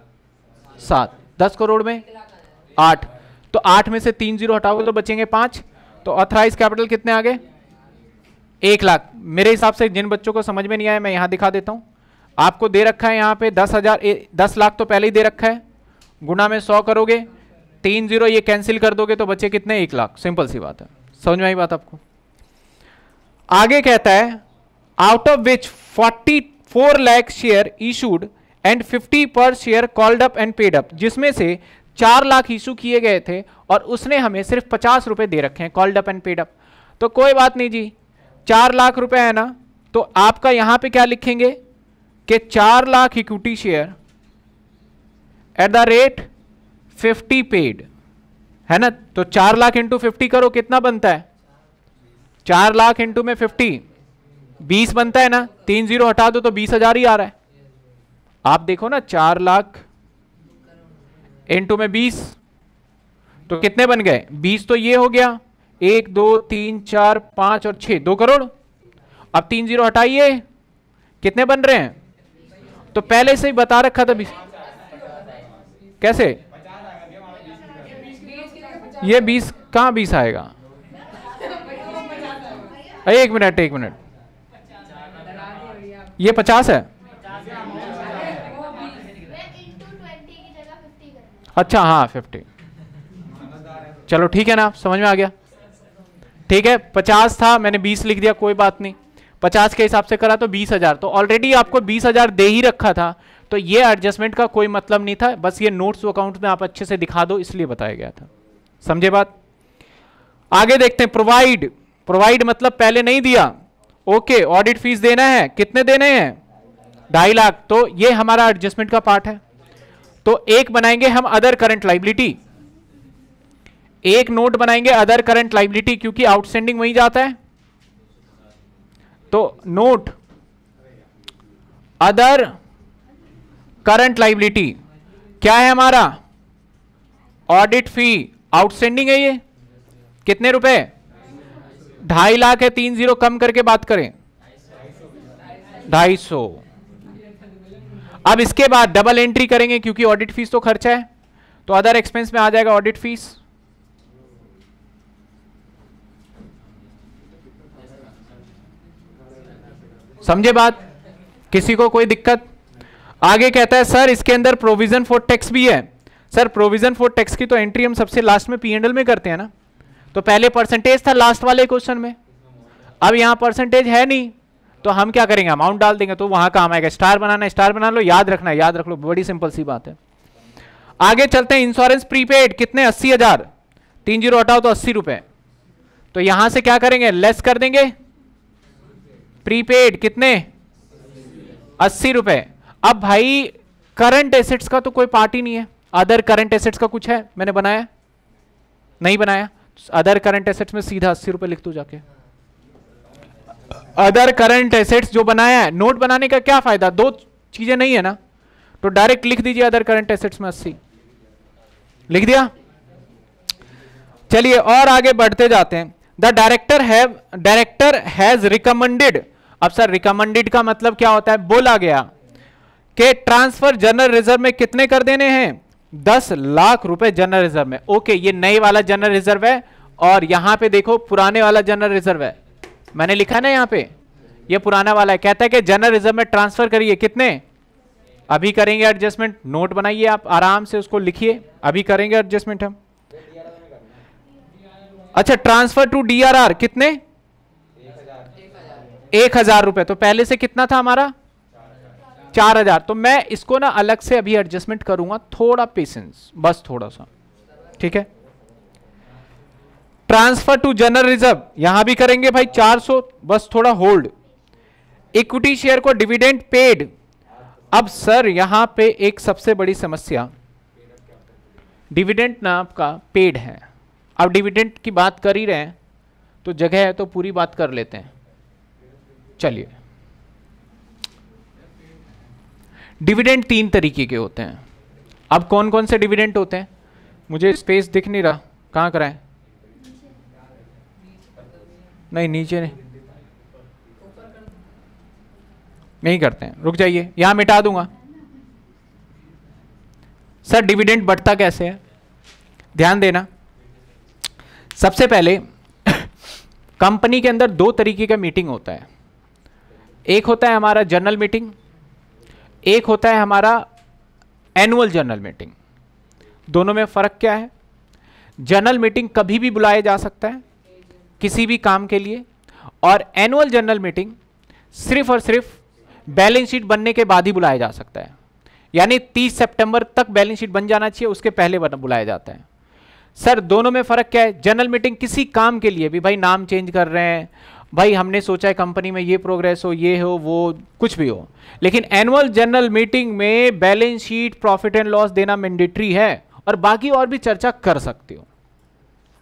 सात दस करोड़ में आठ तो आठ में से तीन जीरो हटाओगे तो बचेंगे पांच तो ऑथराइज कैपिटल कितने आ गए एक लाख मेरे हिसाब से जिन बच्चों को समझ में नहीं आया मैं यहां दिखा देता हूँ आपको दे रखा है यहाँ पे दस हज़ार दस लाख तो पहले ही दे रखा है गुना में सौ करोगे तीन जीरो ये कैंसिल कर दोगे तो बचे कितने एक लाख सिंपल सी बात है समझ में आई बात आपको आगे कहता है out of which 44 lakh share issued and 50 per share called up and paid up जिसमें से चार लाख इशू किए गए थे और उसने हमें सिर्फ पचास रुपये दे रखे हैं called up and paid up तो कोई बात नहीं जी चार लाख रुपए है ना तो आपका यहाँ पे क्या लिखेंगे कि चार lakh equity share at the rate fifty paid है ना तो चार लाख इंटू फिफ्टी करो कितना बनता है चार लाख इंटू में फिफ्टी बीस बनता है ना तीन जीरो हटा दो तो बीस हजार ही आ रहा है आप देखो ना चार लाख इंटू में बीस तो कितने बन गए बीस तो ये हो गया एक दो तीन चार पांच और छह दो करोड़ अब तीन जीरो हटाइए कितने बन रहे हैं तो पहले से ही बता रखा था बीस कैसे ये बीस कहाँ बीस आएगा एक मिनट एक मिनट ये पचास है अच्छा हाँ फिफ्टी चलो ठीक है ना समझ में आ गया ठीक है पचास था मैंने बीस लिख दिया कोई बात नहीं पचास के हिसाब से करा तो बीस हजार तो ऑलरेडी आपको बीस हजार दे ही रखा था तो ये एडजस्टमेंट का कोई मतलब नहीं था बस ये नोट्स अकाउंट में आप अच्छे से दिखा दो इसलिए बताया गया था समझे बात आगे देखते हैं प्रोवाइड प्रोवाइड मतलब पहले नहीं दिया ओके ऑडिट फीस देना है कितने देने हैं ढाई लाख तो ये हमारा एडजस्टमेंट का पार्ट है तो एक बनाएंगे हम अदर करंट लाइबिलिटी एक नोट बनाएंगे अदर करंट लाइबिलिटी क्योंकि आउटस्टैंडिंग वहीं जाता है तो नोट अदर करंट लाइबिलिटी क्या है हमारा ऑडिट फी आउटस्टैंडिंग है ये कितने रुपए ढाई लाख है तीन जीरो कम करके बात करें ढाई सौ अब इसके बाद डबल एंट्री करेंगे क्योंकि ऑडिट फीस तो खर्चा है तो अदर एक्सपेंस में आ जाएगा ऑडिट फीस समझे बात किसी को कोई दिक्कत आगे कहता है सर इसके अंदर प्रोविजन फॉर टैक्स भी है सर प्रोविजन फॉर टैक्स की तो एंट्री हम सबसे लास्ट में पीएनएल में करते हैं ना तो पहले परसेंटेज था लास्ट वाले क्वेश्चन में अब यहां परसेंटेज है नहीं तो हम क्या करेंगे अमाउंट डाल देंगे तो वहां काम आएगा स्टार बनाना स्टार बना लो याद रखना याद रख लो बड़ी सिंपल सी बात है आगे चलते हैं इंश्योरेंस प्रीपेड कितने अस्सी हजार तीन जीरो हटाओ तो अस्सी रुपए तो यहां से क्या करेंगे लेस कर देंगे प्रीपेड कितने अस्सी रुपए अब भाई करंट एसेट्स का तो कोई पार्टी नहीं है अदर करंट एसेट्स का कुछ है मैंने बनाया नहीं बनाया अदर करंट एसेट्स में सीधा अस्सी रुपए लिख दो जाके अदर करंट एसेट्स जो बनाया है नोट बनाने का क्या फायदा दो चीजें नहीं है ना तो डायरेक्ट लिख दीजिए अदर करंट एसेट्स में अस्सी लिख दिया चलिए और आगे बढ़ते जाते हैं the director have director has recommended अब सर रिकमेंडेड का मतलब क्या होता है बोला गया कि ट्रांसफर जनरल रिजर्व में कितने कर देने हैं दस लाख रुपए जनरल रिजर्व में ओके ये नए वाला जनरल रिजर्व है और यहां पे देखो पुराने वाला जनरल रिजर्व है मैंने लिखा ना यहां पे ये पुराना वाला है कहता है कि जनरल रिजर्व में ट्रांसफर करिए कितने अभी करेंगे एडजस्टमेंट नोट बनाइए आप आराम से उसको लिखिए अभी करेंगे एडजस्टमेंट हम अच्छा ट्रांसफर टू डी कितने एक हजार रुपए तो पहले से कितना था हमारा चार हजार तो मैं इसको ना अलग से अभी एडजस्टमेंट करूंगा थोड़ा पेशेंस बस थोड़ा सा ठीक है ट्रांसफर टू जनरल रिजर्व यहां भी करेंगे भाई 400 बस थोड़ा होल्ड इक्विटी शेयर को डिविडेंड पेड अब सर यहां पे एक सबसे बड़ी समस्या डिविडेंट ना आपका पेड है अब डिविडेंट की बात कर ही रहे हैं तो जगह है तो पूरी बात कर लेते हैं चलिए डिविडेंड तीन तरीके के होते हैं अब कौन कौन से डिविडेंट होते हैं मुझे स्पेस दिख नहीं रहा कहाँ कराएं नहीं नीचे नहीं नहीं करते हैं रुक जाइए यहाँ मिटा दूंगा सर डिविडेंट बढ़ता कैसे है ध्यान देना सबसे पहले कंपनी के अंदर दो तरीके का मीटिंग होता है एक होता है हमारा जनरल मीटिंग एक होता है हमारा एनुअल जनरल मीटिंग दोनों में फ़र्क क्या है जनरल मीटिंग कभी भी बुलाया जा सकता है किसी भी काम के लिए और एनुअल जनरल मीटिंग सिर्फ और सिर्फ बैलेंस शीट बनने के बाद ही बुलाया जा सकता है यानी 30 सितंबर तक बैलेंस शीट बन जाना चाहिए उसके पहले बुलाया जाता है सर दोनों में फ़र्क क्या है जनरल मीटिंग किसी काम के लिए भी भाई नाम चेंज कर रहे हैं भाई हमने सोचा है कंपनी में ये प्रोग्रेस हो ये हो वो कुछ भी हो लेकिन एनुअल जनरल मीटिंग में balance sheet profit and loss देना मैंडेटरी है और बाकी और भी चर्चा कर सकते हो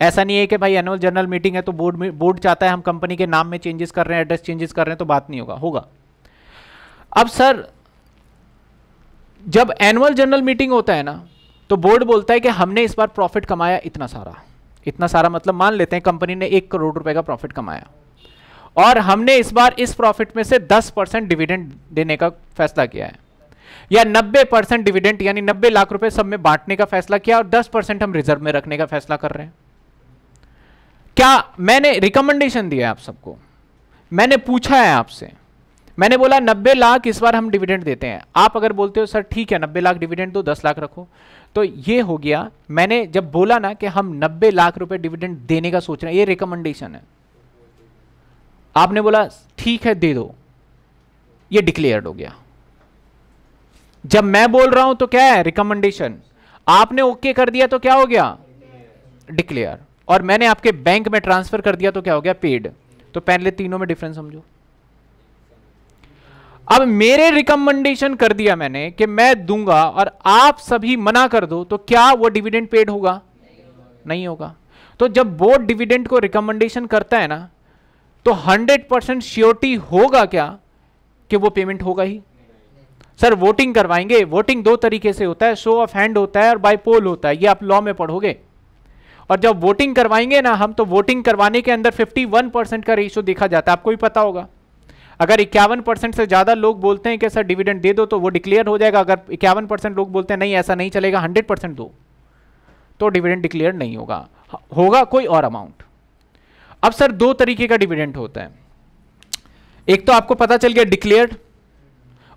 ऐसा नहीं है कि भाई एनुअल जनरल मीटिंग है तो बोर्ड में बोर्ड चाहता है हम कंपनी के नाम में चेंजेस कर रहे हैं एड्रेस चेंजेस कर रहे हैं तो बात नहीं होगा होगा अब सर जब एनुअल जनरल मीटिंग होता है ना तो बोर्ड बोलता है कि हमने इस बार प्रॉफिट कमाया इतना सारा इतना सारा मतलब मान लेते हैं कंपनी ने एक करोड़ रुपए का प्रॉफिट कमाया और हमने इस बार इस प्रॉफिट में से 10 परसेंट डिविडेंड देने का फैसला किया है या 90 परसेंट डिविडेंट यानी 90 लाख रुपए सब में बांटने का फैसला किया और 10 परसेंट हम रिजर्व में रखने का फैसला कर रहे हैं क्या मैंने रिकमेंडेशन दिया है आप सबको मैंने पूछा है आपसे मैंने बोला नब्बे लाख इस बार हम डिविडेंड देते हैं आप अगर बोलते हो सर ठीक है नब्बे लाख डिविडेंट दो दस लाख रखो तो ये हो गया मैंने जब बोला ना कि हम नब्बे लाख रुपए डिविडेंड देने का सोच रहे हैं ये रिकमेंडेशन है आपने बोला ठीक है दे दो ये डिक्लेयर्ड हो गया जब मैं बोल रहा हूं तो क्या है रिकमेंडेशन आपने ओके okay कर दिया तो क्या हो गया डिक्लेयर और मैंने आपके बैंक में ट्रांसफर कर दिया तो क्या हो गया पेड तो पहले तीनों में डिफरेंस समझो अब मेरे रिकमेंडेशन कर दिया मैंने कि मैं दूंगा और आप सभी मना कर दो तो क्या वो डिविडेंड पेड होगा नहीं होगा तो जब बोर्ड डिविडेंड को रिकमेंडेशन करता है ना तो 100 परसेंट श्योरिटी होगा क्या कि वो पेमेंट होगा ही सर वोटिंग करवाएंगे वोटिंग दो तरीके से होता है शो ऑफ हैंड होता है और बाय पोल होता है ये आप लॉ में पढ़ोगे और जब वोटिंग करवाएंगे ना हम तो वोटिंग करवाने के अंदर 51 परसेंट का रेशियो देखा जाता है आपको भी पता होगा अगर इक्यावन परसेंट से ज़्यादा लोग बोलते हैं कि सर डिविडेंड दे दो तो वो डिक्लेयर हो जाएगा अगर इक्यावन परसेंट लोग बोलते हैं नहीं ऐसा नहीं चलेगा हंड्रेड परसेंट दो तो डिविडेंड डिक्लेयर नहीं होगा होगा कोई और अमाउंट अब सर दो तरीके का डिविडेंट होता है एक तो आपको पता चल गया डिक्लेयर्ड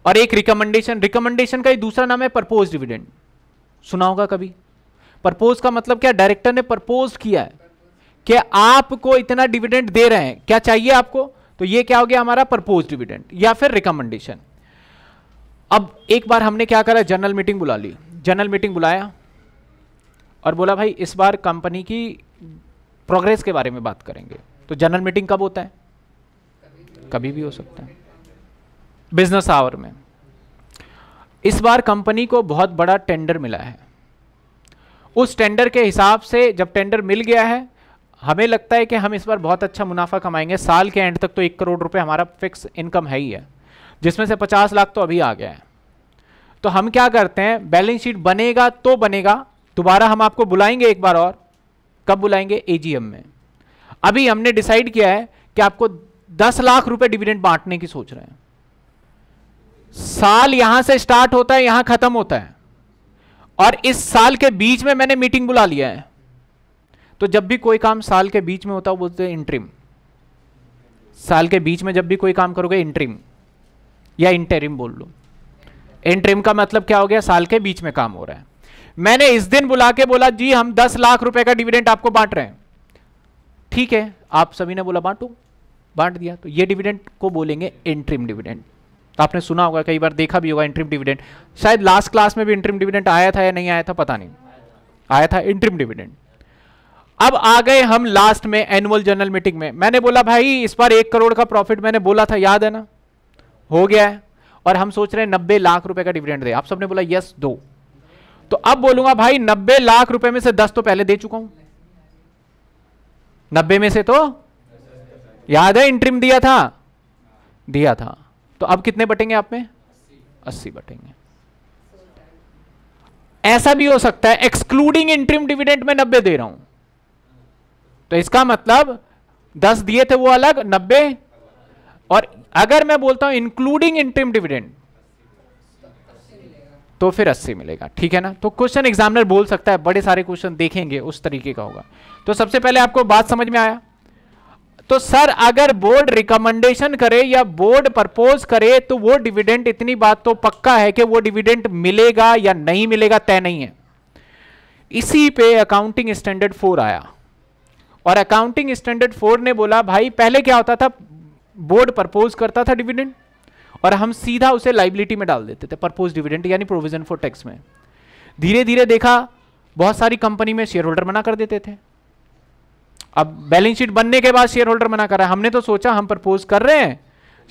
और एक रिकमेंडेशन रिकमेंडेशन का ही दूसरा नाम है परपोज डिविडेंड सुना होगा कभी परपोज का मतलब क्या डायरेक्टर ने परपोज किया है कि आपको इतना डिविडेंड दे रहे हैं क्या चाहिए आपको तो ये क्या हो गया हमारा प्रपोज डिविडेंड या फिर रिकमेंडेशन अब एक बार हमने क्या करा जनरल मीटिंग बुला ली जनरल मीटिंग बुलाया और बोला भाई इस बार कंपनी की प्रोग्रेस के बारे में बात करेंगे तो जनरल मीटिंग कब होता है कभी भी हो सकता है बिजनेस आवर में इस बार कंपनी को बहुत बड़ा टेंडर मिला है उस टेंडर के हिसाब से जब टेंडर मिल गया है हमें लगता है कि हम इस बार बहुत अच्छा मुनाफा कमाएंगे साल के एंड तक तो एक करोड़ रुपए हमारा फिक्स इनकम है ही है जिसमें से पचास लाख तो अभी आ गया है तो हम क्या करते हैं बैलेंस शीट बनेगा तो बनेगा दोबारा हम आपको बुलाएंगे एक बार और कब बुलाएंगे एजीएम में अभी हमने डिसाइड किया है कि आपको दस लाख रुपए डिविडेंड बांटने की सोच रहे हैं साल यहां से स्टार्ट होता है यहां खत्म होता है और इस साल के बीच में मैंने मीटिंग बुला लिया है तो जब भी कोई काम साल के बीच में होता है बोलते हैं इंट्रीम साल के बीच में जब भी कोई काम करोगे इंट्रीम या इंटेरिम बोल लो इंट्रीम का मतलब क्या हो गया साल के बीच में काम हो रहा है मैंने इस दिन बुला के बोला जी हम दस लाख रुपए का डिविडेंड आपको बांट रहे हैं ठीक है आप सभी ने बोला बांटू बांट दिया तो ये डिविडेंड को बोलेंगे इंट्रीम डिविडेंड तो आपने सुना होगा कई बार देखा भी होगा इंट्रीम डिविडेंड शायद लास्ट क्लास में भी इंट्रीम डिविडेंड आया था या नहीं आया था पता नहीं आया था इंट्रीम डिविडेंड अब आ गए हम लास्ट में एनुअल जनरल मीटिंग में मैंने बोला भाई इस बार एक करोड़ का प्रॉफिट मैंने बोला था याद है ना हो गया है और हम सोच रहे हैं नब्बे लाख रुपए का डिविडेंड दे आप सबने बोला यस दो तो अब बोलूंगा भाई नब्बे लाख रुपए में से दस तो पहले दे चुका हूं नब्बे में से तो याद है इंट्रीम दिया था दिया था तो अब कितने बटेंगे आप में अस्सी बटेंगे ऐसा भी हो सकता है एक्सक्लूडिंग इंट्रीम डिविडेंट में नब्बे दे रहा हूं तो इसका मतलब दस दिए थे वो अलग नब्बे और अगर मैं बोलता हूं इंक्लूडिंग इंट्रीम डिविडेंट तो फिर 80 मिलेगा ठीक है ना तो क्वेश्चन एग्जामिनर बोल सकता है बड़े सारे क्वेश्चन देखेंगे उस तरीके का होगा तो सबसे पहले आपको बात समझ में आया तो सर अगर बोर्ड रिकमेंडेशन करे या बोर्ड प्रपोज करे तो वो डिविडेंड इतनी बात तो पक्का है कि वो डिविडेंट मिलेगा या नहीं मिलेगा तय नहीं है इसी पे अकाउंटिंग स्टैंडर्ड फोर आया और अकाउंटिंग स्टैंडर्ड फोर ने बोला भाई पहले क्या होता था बोर्ड प्रपोज करता था डिविडेंड और हम सीधा उसे लाइबिलिटी में डाल देते थे परपोज डिविडेंड यानी प्रोविजन फॉर टैक्स में धीरे धीरे देखा बहुत सारी कंपनी में शेयर होल्डर मना कर देते थे अब बैलेंस शीट बनने के बाद शेयर होल्डर मना कर रहा है हमने तो सोचा हम प्रपोज कर रहे हैं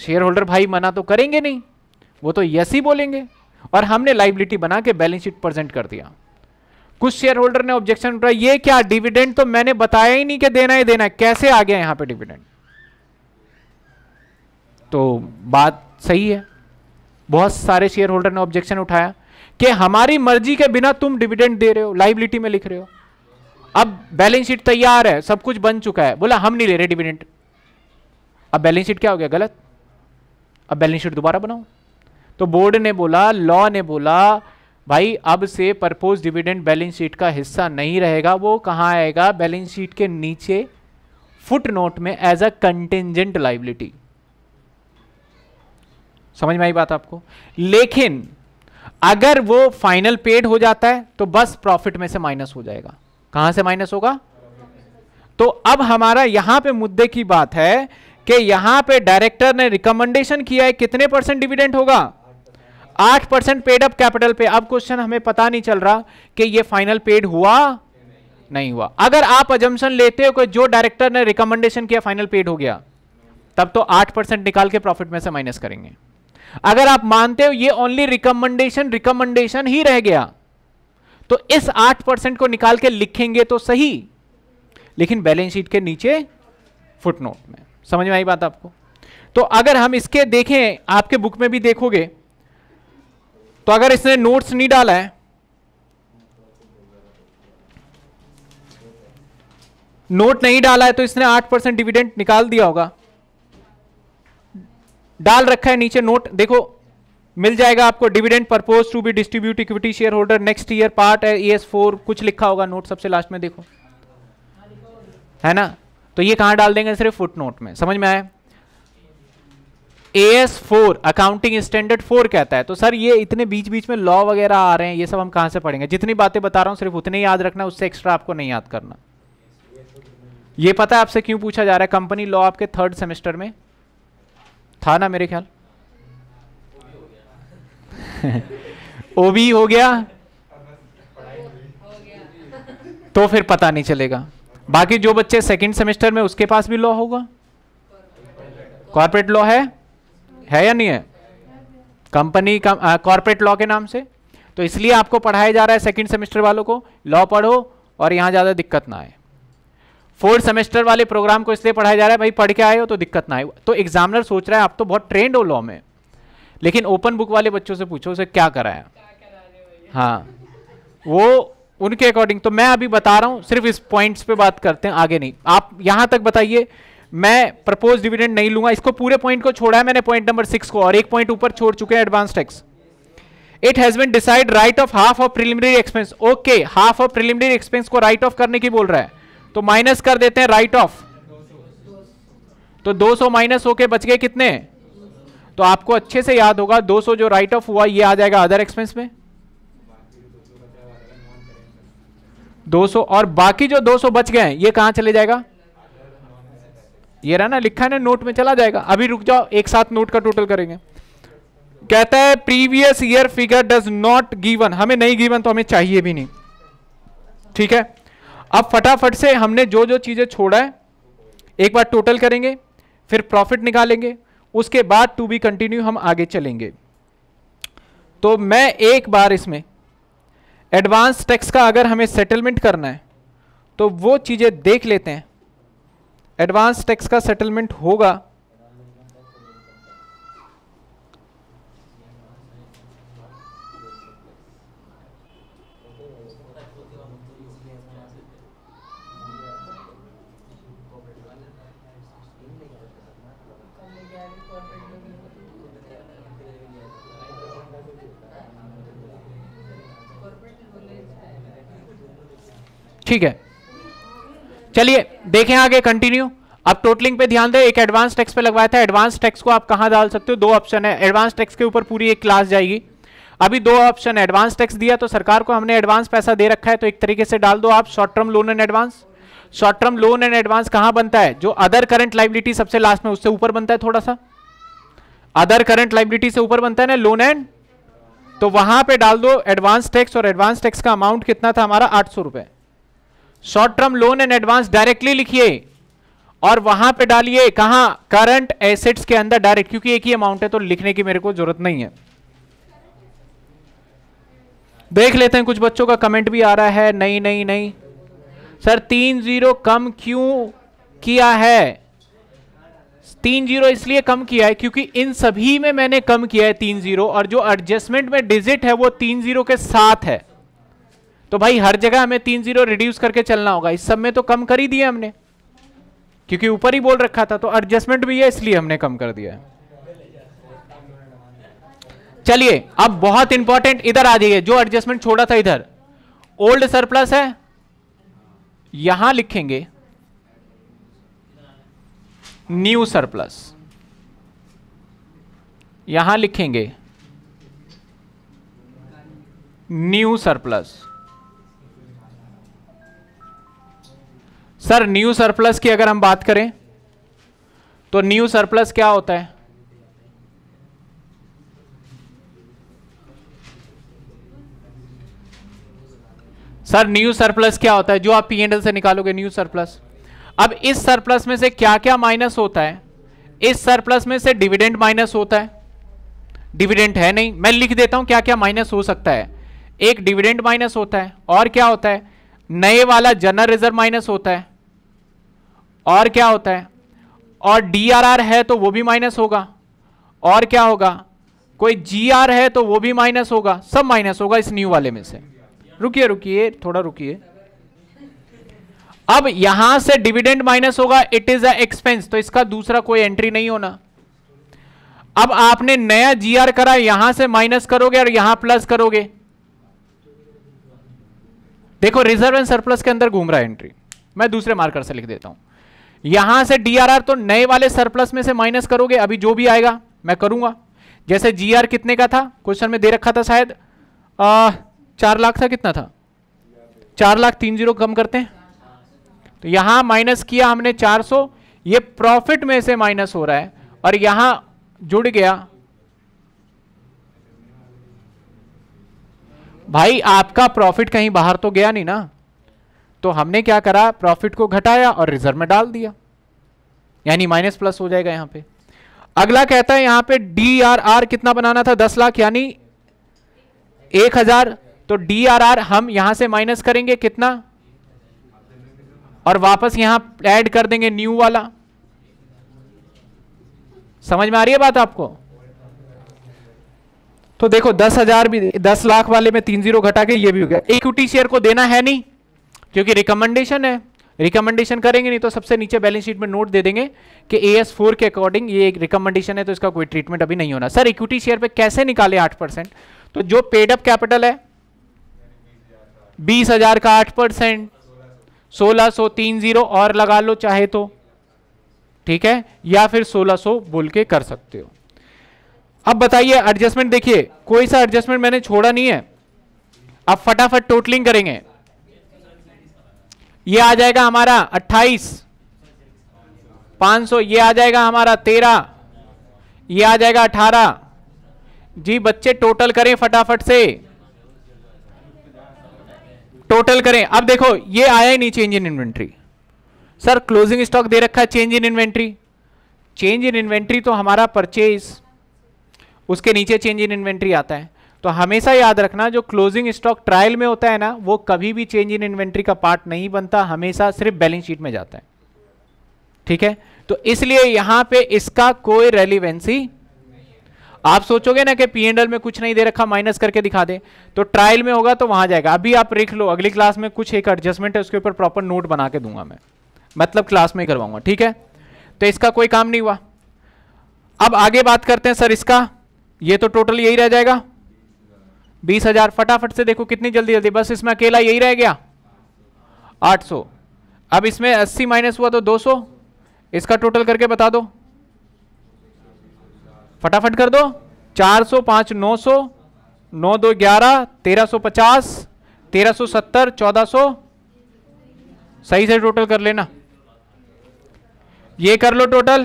शेयर होल्डर भाई मना तो करेंगे नहीं वो तो यस ही बोलेंगे और हमने लाइबिलिटी बना के बैलेंस शीट प्रेजेंट कर दिया कुछ शेयर होल्डर ने ऑब्जेक्शन उठाया ये क्या डिविडेंड तो मैंने बताया ही नहीं कि देना ही देना है कैसे आ गया यहां पे डिविडेंड तो बात सही है बहुत सारे शेयर होल्डर ने ऑब्जेक्शन उठाया कि हमारी मर्जी के बिना तुम डिविडेंड दे रहे हो लाइबिलिटी में लिख रहे हो अब बैलेंस शीट तैयार है सब कुछ बन चुका है बोला हम नहीं ले रहे डिविडेंड अब बैलेंस शीट क्या हो गया गलत अब बैलेंस शीट दोबारा बनाओ तो बोर्ड ने बोला लॉ ने बोला भाई अब से परपोज डिविडेंड बैलेंस शीट का हिस्सा नहीं रहेगा वो कहाँ आएगा बैलेंस शीट के नीचे फुट नोट में एज अ कंटेंजेंट लाइबिलिटी समझ में आई बात आपको लेकिन अगर वो फाइनल पेड हो जाता है तो बस प्रॉफिट में से माइनस हो जाएगा कहां से माइनस होगा तो अब हमारा यहां पे मुद्दे की बात है कि यहां पे डायरेक्टर ने रिकमेंडेशन किया है कितने परसेंट डिविडेंड होगा आठ परसेंट पेड अप कैपिटल पे अब क्वेश्चन हमें पता नहीं चल रहा कि ये फाइनल पेड हुआ नहीं हुआ अगर आप अजम्पन लेते हो कि जो डायरेक्टर ने रिकमेंडेशन किया फाइनल पेड हो गया तब तो आठ परसेंट निकाल के प्रॉफिट में से माइनस करेंगे अगर आप मानते हो ये ओनली रिकमेंडेशन रिकमेंडेशन ही रह गया तो इस आठ परसेंट को निकाल के लिखेंगे तो सही लेकिन बैलेंस शीट के नीचे फुटनोट में समझ में आई बात आपको तो अगर हम इसके देखें आपके बुक में भी देखोगे तो अगर इसने नोट्स नहीं डाला है नोट नहीं डाला है तो इसने आठ परसेंट डिविडेंट निकाल दिया होगा डाल रखा है नीचे नोट देखो मिल जाएगा आपको dividend propose to be distribute equity share holder next year part है एस e फोर कुछ लिखा होगा नोट सबसे लास्ट में देखो है ना तो ये कहां डाल देंगे सिर्फ फुट नोट में समझ में आया A S four accounting standard four कहता है तो सर ये इतने बीच बीच में लॉ वगैरह आ रहे हैं ये सब हम कहां से पढ़ेंगे जितनी बातें बता रहा हूं सिर्फ उतने याद रखना उससे एक्स्ट्रा आपको नहीं याद करना ये पता है आपसे क्यों पूछा जा रहा है कंपनी लॉ आपके थर्ड सेमेस्टर में था ना मेरे ख्याल ओ भी हो गया तो फिर पता नहीं चलेगा बाकी जो बच्चे सेकंड सेमेस्टर में उसके पास भी लॉ होगा कॉर्पोरेट लॉ है है या नहीं है कंपनी कॉर्पोरेट लॉ के नाम से तो इसलिए आपको पढ़ाया जा रहा है सेकंड सेमेस्टर वालों को लॉ पढ़ो और यहां ज़्यादा दिक्कत ना आए फोर्थ सेमेस्टर वाले प्रोग्राम को इसलिए पढ़ाया जा रहा है भाई पढ़ के आए हो तो दिक्कत ना आए तो एग्जामिनर सोच रहा है आप तो बहुत ट्रेंड हो लॉ में लेकिन ओपन बुक वाले बच्चों से पूछो उसे क्या कराया हाँ वो उनके अकॉर्डिंग तो मैं अभी बता रहा हूँ सिर्फ इस पॉइंट्स पे बात करते हैं आगे नहीं आप यहाँ तक बताइए मैं प्रपोज डिविडेंड नहीं लूंगा इसको पूरे पॉइंट को छोड़ा है मैंने पॉइंट नंबर सिक्स को और एक पॉइंट ऊपर छोड़ चुके हैं advance tax it has been decide write off half of preliminary expense okay half of preliminary expense को राइट ऑफ करने की बोल रहा है तो माइनस कर देते हैं राइट ऑफ तो 200 माइनस होके बच गए कितने तो आपको अच्छे से याद होगा 200 जो राइट ऑफ हुआ ये आ जाएगा अदर एक्सपेंस में 200 और बाकी जो 200 बच गए हैं ये कहां चले जाएगा ये रहा ना लिखा है ना नोट में चला जाएगा अभी रुक जाओ एक साथ नोट का टोटल करेंगे कहता है previous year figure does not given हमें नहीं गिवन तो हमें चाहिए भी नहीं ठीक है अब फटाफट से हमने जो जो चीज़ें छोड़ा है एक बार टोटल करेंगे फिर प्रॉफिट निकालेंगे उसके बाद टू बी कंटिन्यू हम आगे चलेंगे तो मैं एक बार इसमें एडवांस टैक्स का अगर हमें सेटलमेंट करना है तो वो चीज़ें देख लेते हैं एडवांस टैक्स का सेटलमेंट होगा ठीक है चलिए देखें आगे कंटिन्यू अब टोटलिंग पे ध्यान दें एक एडवांस टैक्स पे लगवाया था एडवांस टैक्स को आप कहाँ डाल सकते हो दो ऑप्शन है एडवांस टैक्स के ऊपर पूरी एक क्लास जाएगी अभी दो ऑप्शन है एडवांस टैक्स दिया तो सरकार को हमने एडवांस पैसा दे रखा है तो एक तरीके से डाल दो आप short term loan and advance short term loan and advance कहाँ बनता है जो अदर करंट लाइबिलिटी सबसे लास्ट में उससे ऊपर बनता है थोड़ा सा अदर करंट लाइबिलिटी से ऊपर बनता है ना लोन एंड तो वहां पर डाल दो एडवांस टैक्स और एडवांस टैक्स का अमाउंट कितना था हमारा आठ सौ रुपए short term loan and advance directly लिखिए और वहां पे डालिए कहा करंट एसेट्स के अंदर डायरेक्ट क्योंकि एक ही अमाउंट है तो लिखने की मेरे को जरूरत नहीं है देख लेते हैं कुछ बच्चों का कमेंट भी आ रहा है नहीं नहीं नहीं सर तीन जीरो कम क्यों किया है तीन जीरो इसलिए कम किया है क्योंकि इन सभी में मैंने कम किया है तीन जीरो और जो एडजस्टमेंट में डिजिट है वो तीन जीरो के साथ है तो भाई हर जगह हमें तीन जीरो रिड्यूस करके चलना होगा इस सब में तो कम कर ही दिया हमने क्योंकि ऊपर ही बोल रखा था तो एडजस्टमेंट भी है इसलिए हमने कम कर दिया चलिए अब बहुत इंपॉर्टेंट इधर आ जाइए जो एडजस्टमेंट छोड़ा था इधर ओल्ड सरप्लस है यहां लिखेंगे न्यू सरप्लस यहां लिखेंगे new surplus sir new surplus की अगर हम बात करें तो न्यू सरप्लस क्या होता है सर न्यू सरप्लस क्या होता है जो आप पी से निकालोगे न्यू सरप्लस अब इस सरप्लस में से क्या क्या माइनस होता है इस सरप्लस में से डिविडेंड माइनस होता है डिविडेंड है नहीं मैं लिख देता हूं क्या क्या माइनस हो सकता है एक डिविडेंड माइनस होता है और क्या होता है नए वाला जनरल रिजर्व माइनस होता है और क्या होता है और डी आर आर है तो वो भी माइनस होगा और क्या होगा कोई जी आर है तो वो भी माइनस होगा सब माइनस होगा इस न्यू वाले में से रुकिए रुकिए थोड़ा रुकिए अब यहां से डिविडेंड माइनस होगा इट इज अ एक्सपेंस तो इसका दूसरा कोई एंट्री नहीं होना अब आपने नया आर करा यहां से माइनस करोगे और यहां प्लस करोगे देखो रिजर्व एंड सरप्लस के अंदर घूम रहा है एंट्री मैं दूसरे मार्कर से लिख देता हूं यहां से डीआरआर तो नए वाले सरप्लस में से माइनस करोगे अभी जो भी आएगा मैं करूंगा जैसे जीआर कितने का था क्वेश्चन में दे रखा था शायद चार लाख था कितना था चार लाख तीन जीरो कम करते हैं तो यहां माइनस किया हमने चार सौ ये प्रॉफिट में से माइनस हो रहा है और यहां जुड़ गया भाई आपका प्रॉफिट कहीं बाहर तो गया नहीं ना तो हमने क्या करा प्रॉफिट को घटाया और रिजर्व में डाल दिया यानी माइनस प्लस हो जाएगा यहां पे अगला कहता है यहां पे डी आर आर कितना बनाना था दस लाख यानी एक हजार तो डी आर आर हम यहां से माइनस करेंगे कितना और वापस यहां ऐड कर देंगे न्यू वाला समझ में आ रही है बात आपको तो देखो दस हजार भी दस लाख वाले में तीन जीरो घटा के ये भी हो गया इक्विटी शेयर को देना है नहीं क्योंकि रिकमेंडेशन है रिकमेंडेशन करेंगे नहीं तो सबसे नीचे बैलेंस शीट में नोट दे देंगे कि ए एस फोर के अकॉर्डिंग ये एक रिकमेंडेशन है तो इसका कोई ट्रीटमेंट अभी नहीं होना सर इक्विटी शेयर पे कैसे निकाले आठ परसेंट तो जो पेडअप कैपिटल है बीस हजार का आठ परसेंट सोलह सो तीन जीरो और लगा लो चाहे तो ठीक है या फिर सोलह सो बोल के कर सकते हो अब बताइए एडजस्टमेंट देखिए कोई सा एडजस्टमेंट मैंने छोड़ा नहीं है अब फटाफट टोटलिंग करेंगे ये आ जाएगा हमारा अट्ठाईस पाँच सौ ये आ जाएगा हमारा तेरह ये आ जाएगा अठारह जी बच्चे टोटल करें फटाफट से टोटल करें अब देखो ये आया ही नहीं change in inventory sir closing stock दे रखा है change in inventory change in inventory तो हमारा परचेज उसके नीचे चेंज इन इन्वेंट्री आता है तो हमेशा याद रखना जो क्लोजिंग स्टॉक ट्रायल में होता है ना वो कभी भी चेंज इन इन्वेंट्री का पार्ट नहीं बनता हमेशा सिर्फ बैलेंस शीट में जाता है ठीक है तो इसलिए यहां पे इसका कोई रेलिवेंसी आप सोचोगे ना कि एंडल में कुछ नहीं दे रखा माइनस करके दिखा दे तो ट्रायल में होगा तो वहां जाएगा अभी आप लिख लो अगली क्लास में कुछ एक एडजस्टमेंट है उसके ऊपर प्रॉपर नोट बना के दूंगा मैं मतलब क्लास में ही करवाऊंगा ठीक है तो इसका कोई काम नहीं हुआ अब आगे बात करते हैं सर इसका ये तो टोटल यही रह जाएगा बीस हजार फटाफट से देखो कितनी जल्दी जल्दी बस इसमें अकेला यही रह गया आठ सौ अब इसमें अस्सी माइनस हुआ तो दो सौ इसका टोटल करके बता दो फटाफट कर दो चार सौ पाँच नौ सौ नौ दो ग्यारह तेरह सौ पचास तेरह सौ सत्तर चौदह सौ सही से टोटल कर लेना ये कर लो टोटल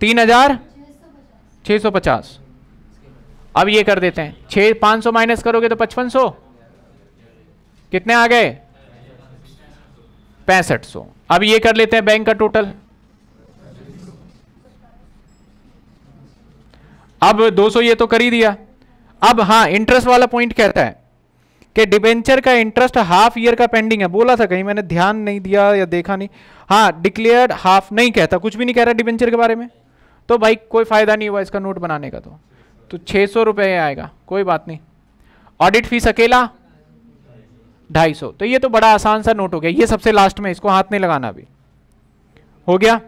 तीन हजार छः सौ पचास अब ये कर देते हैं छः पाँच सौ माइनस करोगे तो पचपन सौ कितने आ गए पैंसठ सौ अब ये कर लेते हैं बैंक का टोटल अब 200 ये तो कर ही दिया अब हाँ इंटरेस्ट वाला पॉइंट कहता है कि डिबेंचर का इंटरेस्ट हाफ ईयर का पेंडिंग है बोला था कहीं मैंने ध्यान नहीं दिया या देखा नहीं हाँ डिक्लेयर्ड हाफ नहीं कहता कुछ भी नहीं कह रहा डिबेंचर के बारे में तो भाई कोई फायदा नहीं हुआ इसका नोट बनाने का तो तो छः सौ रुपये आएगा कोई बात नहीं ऑडिट फीस अकेला ढाई सौ तो ये तो बड़ा आसान सा नोट हो गया ये सबसे लास्ट में इसको हाथ नहीं लगाना अभी हो गया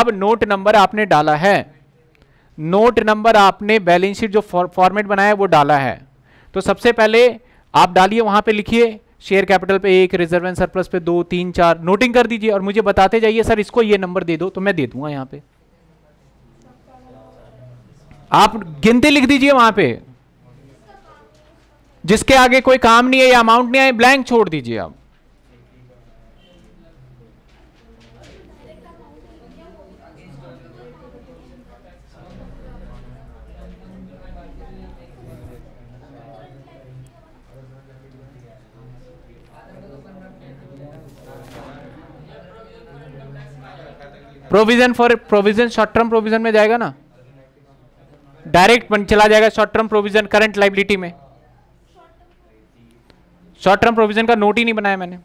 अब नोट नंबर आपने डाला है नोट नंबर आपने बैलेंस शीट जो फॉर्मेट बनाया है वो डाला है तो सबसे पहले आप डालिए वहां पे लिखिए शेयर कैपिटल पे एक रिजर्व एंड सरप्लस पे दो तीन चार नोटिंग कर दीजिए और मुझे बताते जाइए सर इसको ये नंबर दे दो तो मैं दे दूंगा यहाँ पे आप गिनती लिख दीजिए वहां पे जिसके आगे कोई काम नहीं है या अमाउंट नहीं है ब्लैंक छोड़ दीजिए आप provision for provision short term provision में जाएगा ना डायरेक्ट चला जाएगा short term provision current liability में शॉर्ट टर्म प्रोविजन का नोट ही नहीं बनाया मैंने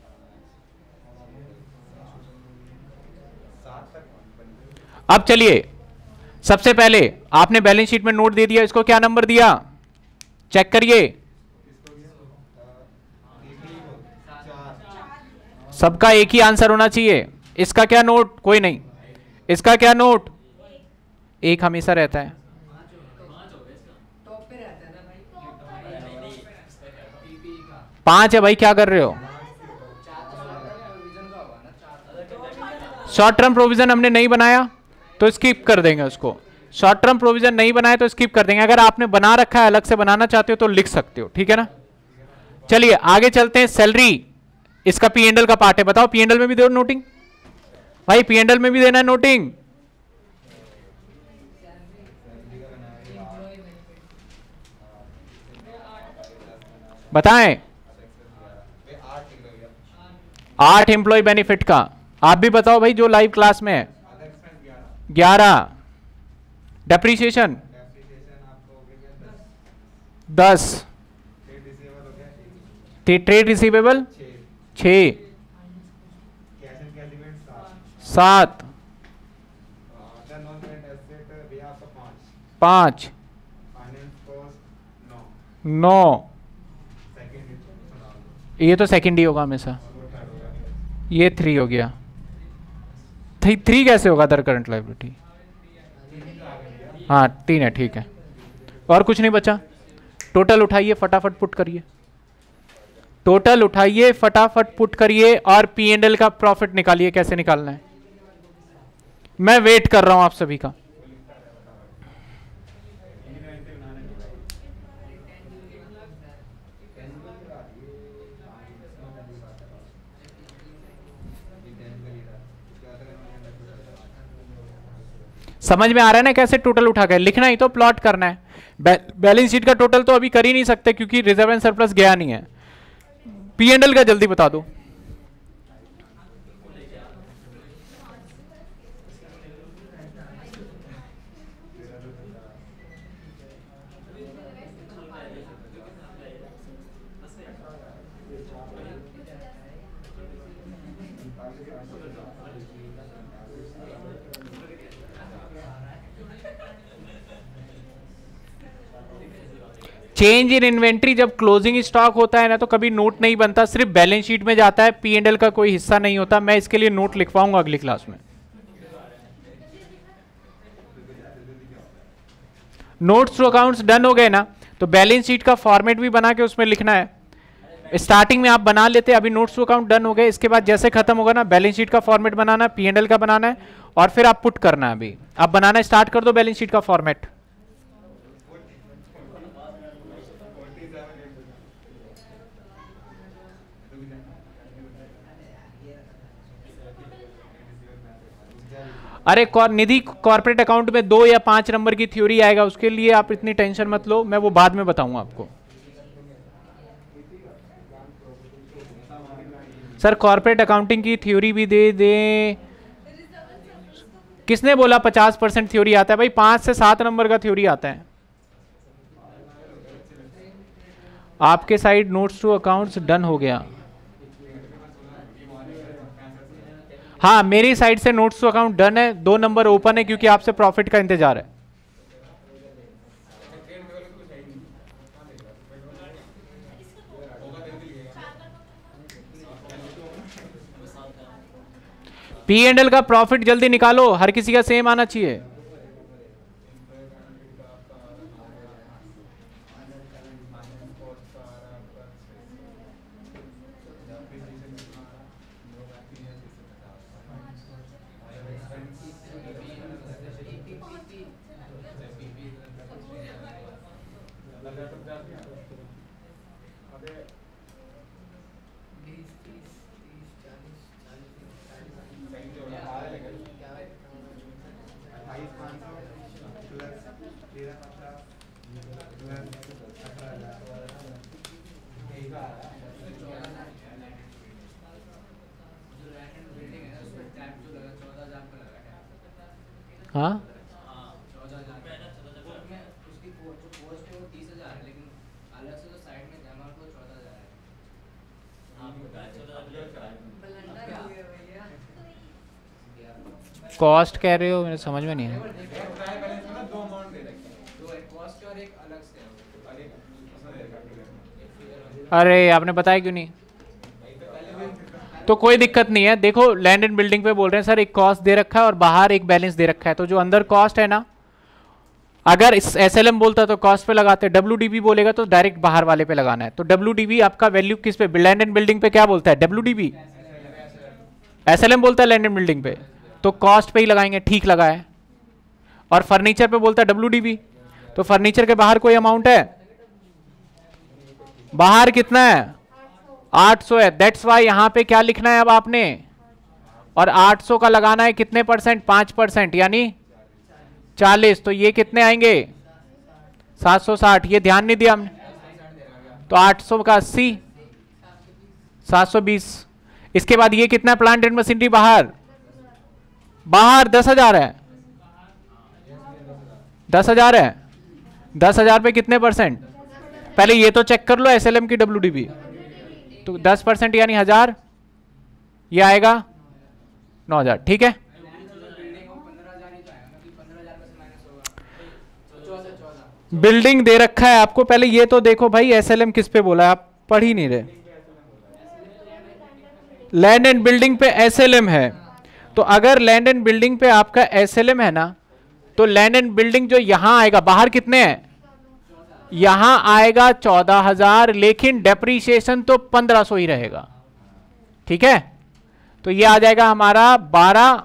अब चलिए सबसे पहले आपने बैलेंस शीट में नोट दे दिया इसको क्या नंबर दिया चेक करिए सबका एक ही आंसर होना चाहिए इसका क्या नोट कोई नहीं इसका क्या नोट एक हमेशा रहता है पांच है भाई क्या कर रहे हो शॉर्ट टर्म प्रोविजन हमने नहीं बनाया तो स्किप कर देंगे उसको शॉर्ट टर्म प्रोविजन नहीं बनाया तो स्किप कर देंगे अगर आपने बना रखा है अलग से बनाना चाहते हो तो लिख सकते हो ठीक है ना चलिए आगे चलते हैं सैलरी इसका पी एंडल का पार्ट है बताओ पी एंडल में भी दो नोटिंग भाई पी एंडल में भी देना है नोटिंग बताएं आठ एम्प्लॉय बेनिफिट का आप भी बताओ भाई जो लाइव क्लास में है ग्यारह डेप्रीसिएशन दस ट्रेड रिसीवेबल छ सात पाँच नौ ये तो सेकेंड ही होगा हमेशा ये थ्री हो गया थ्री थ्री कैसे होगा अदर करंट लाइबिलिटी हाँ तीन है ठीक है और कुछ नहीं बचा टोटल उठाइए फटाफट पुट करिए टोटल उठाइए फटाफट पुट करिए और पी एंड एल का प्रॉफिट निकालिए कैसे निकालना है मैं वेट कर रहा हूं आप सभी का समझ में आ रहा है ना कैसे टोटल उठा कर लिखना ही तो प्लॉट करना है बैलेंस शीट का टोटल तो अभी कर ही नहीं सकते क्योंकि रिजर्व एंड सरप्लस गया नहीं है पी एंड एल का जल्दी बता दो चेंज इन इन्वेंट्री जब क्लोजिंग स्टॉक होता है ना तो कभी नोट नहीं बनता सिर्फ बैलेंस शीट में जाता है पी एंड एल का कोई हिस्सा नहीं होता मैं इसके लिए नोट लिखवाऊंगा अगली क्लास में नोट्स टू अकाउंट्स डन हो गए ना तो बैलेंस शीट का फॉर्मेट भी बना के उसमें लिखना है स्टार्टिंग में आप बना लेते हैं अभी नोट्स टू अकाउंट डन हो गए इसके बाद जैसे खत्म होगा ना बैलेंस शीट का फॉर्मेट बनाना पी एंड एल का बनाना है और फिर आप पुट करना है अभी आप बनाना स्टार्ट कर दो बैलेंस शीट का फॉर्मेट अरे निधि कॉर्पोरेट अकाउंट में दो या पांच नंबर की थ्योरी आएगा उसके लिए आप इतनी टेंशन मत लो मैं वो बाद में बताऊंगा आपको सर कॉर्पोरेट अकाउंटिंग की थ्योरी भी दे दे किसने बोला पचास परसेंट थ्योरी आता है भाई पांच से सात नंबर का थ्योरी आता है आपके side notes to accounts done हो गया हाँ मेरी साइड से नोट्स टू अकाउंट डन है दो नंबर ओपन है क्योंकि आपसे प्रॉफिट का इंतजार है पी एंड एल का प्रॉफिट जल्दी निकालो हर किसी का सेम आना चाहिए हाँ कॉस्ट कह रहे हो मेरे समझ में नहीं है अरे आपने बताया क्यों नहीं तो कोई दिक्कत नहीं है देखो लैंड एंड बिल्डिंग पे बोल रहे हैं सर एक कॉस्ट दे रखा है और बाहर एक बैलेंस दे रखा है तो जो अंदर कॉस्ट है ना अगर एस एल बोलता तो कॉस्ट पे लगाते डब्ल्यू बोलेगा तो डायरेक्ट बाहर वाले पे लगाना है तो डब्ल्यू आपका वैल्यू किस पे लैंड एंड बिल्डिंग पे क्या बोलता है डब्ल्यू डी बी बोलता है लैंड एंड बिल्डिंग पे तो कॉस्ट पे ही लगाएंगे ठीक लगाए और फर्नीचर पे बोलता है डब्ल्यू तो फर्नीचर के बाहर कोई अमाउंट है बाहर कितना है 800 है दैट्स वाई यहाँ पे क्या लिखना है अब आपने और 800 का लगाना है कितने परसेंट पाँच परसेंट यानी 40 तो ये कितने आएंगे 760 ये ध्यान नहीं दिया हमने तो 800 का 80 720 इसके बाद ये कितना प्लांट एंड मशीनरी बाहर बाहर दस हजार है दस हजार है दस हजार पे कितने परसेंट पहले ये तो चेक कर लो एम की डब्ल्यू डी तो दस परसेंट यानी हजार ये आएगा नौ हजार ठीक है बिल्डिंग दे रखा है आपको पहले ये तो देखो भाई एसएलएम किस पे बोला है आप पढ़ ही नहीं रहे लैंड एंड बिल्डिंग पे एसएलएम है तो अगर लैंड एंड बिल्डिंग पे आपका एसएलएम है ना तो लैंड एंड बिल्डिंग जो यहां आएगा बाहर कितने हैं यहां आएगा चौदह हजार लेकिन डेप्रीसिएशन तो पंद्रह सौ ही रहेगा ठीक है तो ये आ जाएगा हमारा बारह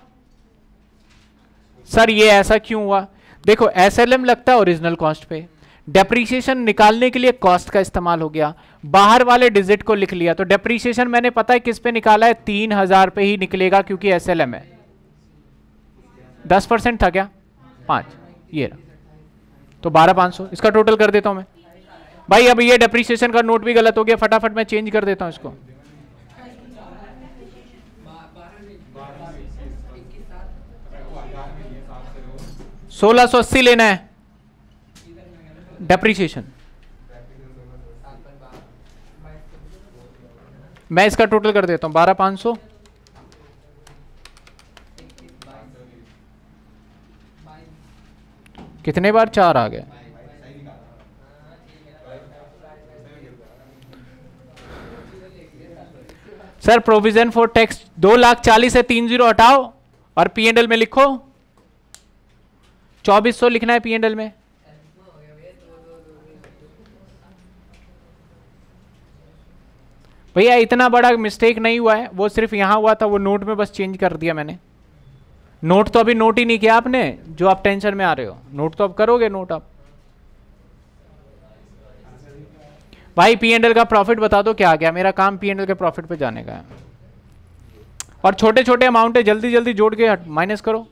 सर ये ऐसा क्यों हुआ देखो एसएलएम लगता है ओरिजिनल कॉस्ट पे डेप्रीसिएशन निकालने के लिए कॉस्ट का इस्तेमाल हो गया बाहर वाले डिजिट को लिख लिया तो डेप्रीसिएशन मैंने पता है किस पे निकाला है तीन हजार पे ही निकलेगा क्योंकि एसएलएम है दस परसेंट था क्या पांच ये रहा तो बारह पाँच सौ इसका टोटल कर देता हूँ मैं भाई अब ये डेप्रीशिएशन का नोट भी गलत हो गया फटाफट मैं चेंज कर देता हूँ इसको सोलह सौ अस्सी लेना है डेप्रीसिएशन मैं इसका टोटल कर देता हूँ बारह पाँच सौ कितने बार चार आ गए सर प्रोविजन फॉर टैक्स दो लाख चालीस से तीन जीरो हटाओ और पी एंड एल में लिखो चौबीस सौ लिखना है पी एंड एल में भैया इतना बड़ा मिस्टेक नहीं हुआ है वो सिर्फ यहां हुआ था वो नोट में बस चेंज कर दिया मैंने नोट तो अभी नोट ही नहीं किया आपने जो आप टेंशन में आ रहे हो नोट तो आप करोगे नोट आप भाई पी एंडल का प्रॉफिट बता दो क्या आ गया मेरा काम पी एंडल के प्रॉफिट पे जाने का है और छोटे छोटे अमाउंट है जल्दी जल्दी जोड़ के माइनस करो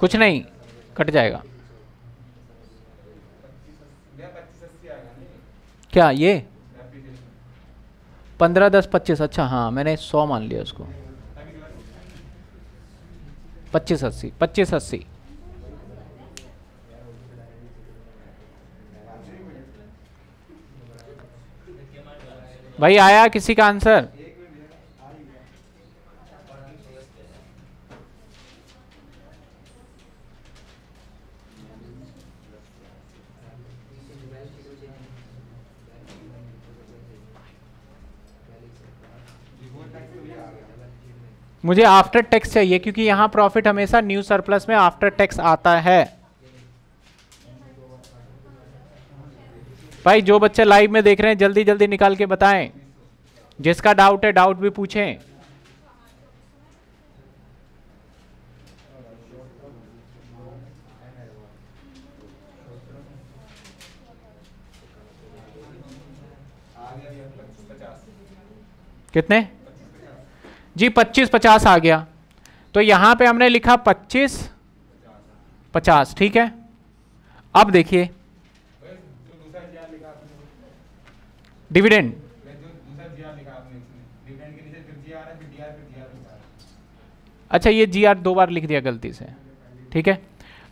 कुछ नहीं कट जाएगा क्या ये पंद्रह दस पच्चीस अच्छा हाँ मैंने सौ मान लिया उसको पच्चीस अस्सी पच्चीस अस्सी भाई आया किसी का आंसर मुझे आफ्टर टैक्स चाहिए क्योंकि यहां प्रॉफिट हमेशा न्यू सरप्लस में आफ्टर टैक्स आता है भाई जो बच्चे लाइव में देख रहे हैं जल्दी जल्दी निकाल के बताएं जिसका डाउट है डाउट भी पूछें कितने जी पच्चीस पचास आ गया तो यहाँ पे हमने लिखा पच्चीस पचास ठीक है अब देखिए डिविडेंड अच्छा ये जी आर दो बार लिख दिया गलती से ठीक है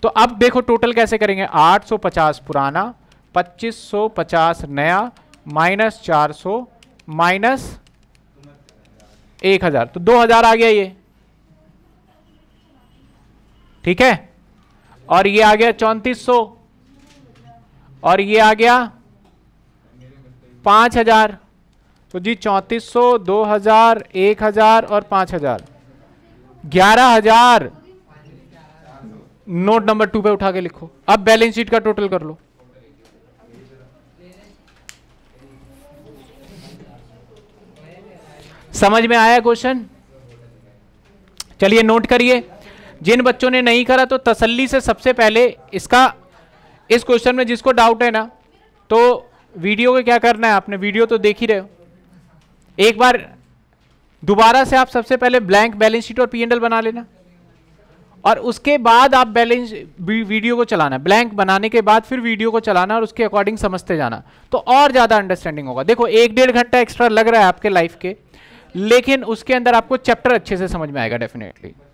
तो अब देखो टोटल कैसे करेंगे 850 पुराना 2550 नया माइनस चार माइनस एक हज़ार तो दो हज़ार आ गया ये ठीक है और ये आ गया चौंतीस सौ और ये आ गया पांच हज़ार तो जी चौंतीस सौ दो हज़ार एक हज़ार और पांच हज़ार ग्यारह हज़ार नोट नंबर टू पे उठा के लिखो अब बैलेंस शीट का टोटल कर लो समझ में आया क्वेश्चन चलिए नोट करिए जिन बच्चों ने नहीं करा तो तसल्ली से सबसे पहले इसका इस क्वेश्चन में जिसको डाउट है ना तो वीडियो को क्या करना है आपने वीडियो तो देख ही रहे हो एक बार दोबारा से आप सबसे पहले ब्लैंक बैलेंस शीट और पी एंडल बना लेना और उसके बाद आप बैलेंस वीडियो को चलाना ब्लैंक बनाने के बाद फिर वीडियो को चलाना और उसके अकॉर्डिंग समझते जाना तो और ज़्यादा अंडरस्टैंडिंग होगा देखो एक डेढ़ घंटा एक्स्ट्रा लग रहा है आपके लाइफ के लेकिन उसके अंदर आपको चैप्टर अच्छे से समझ में आएगा डेफिनेटली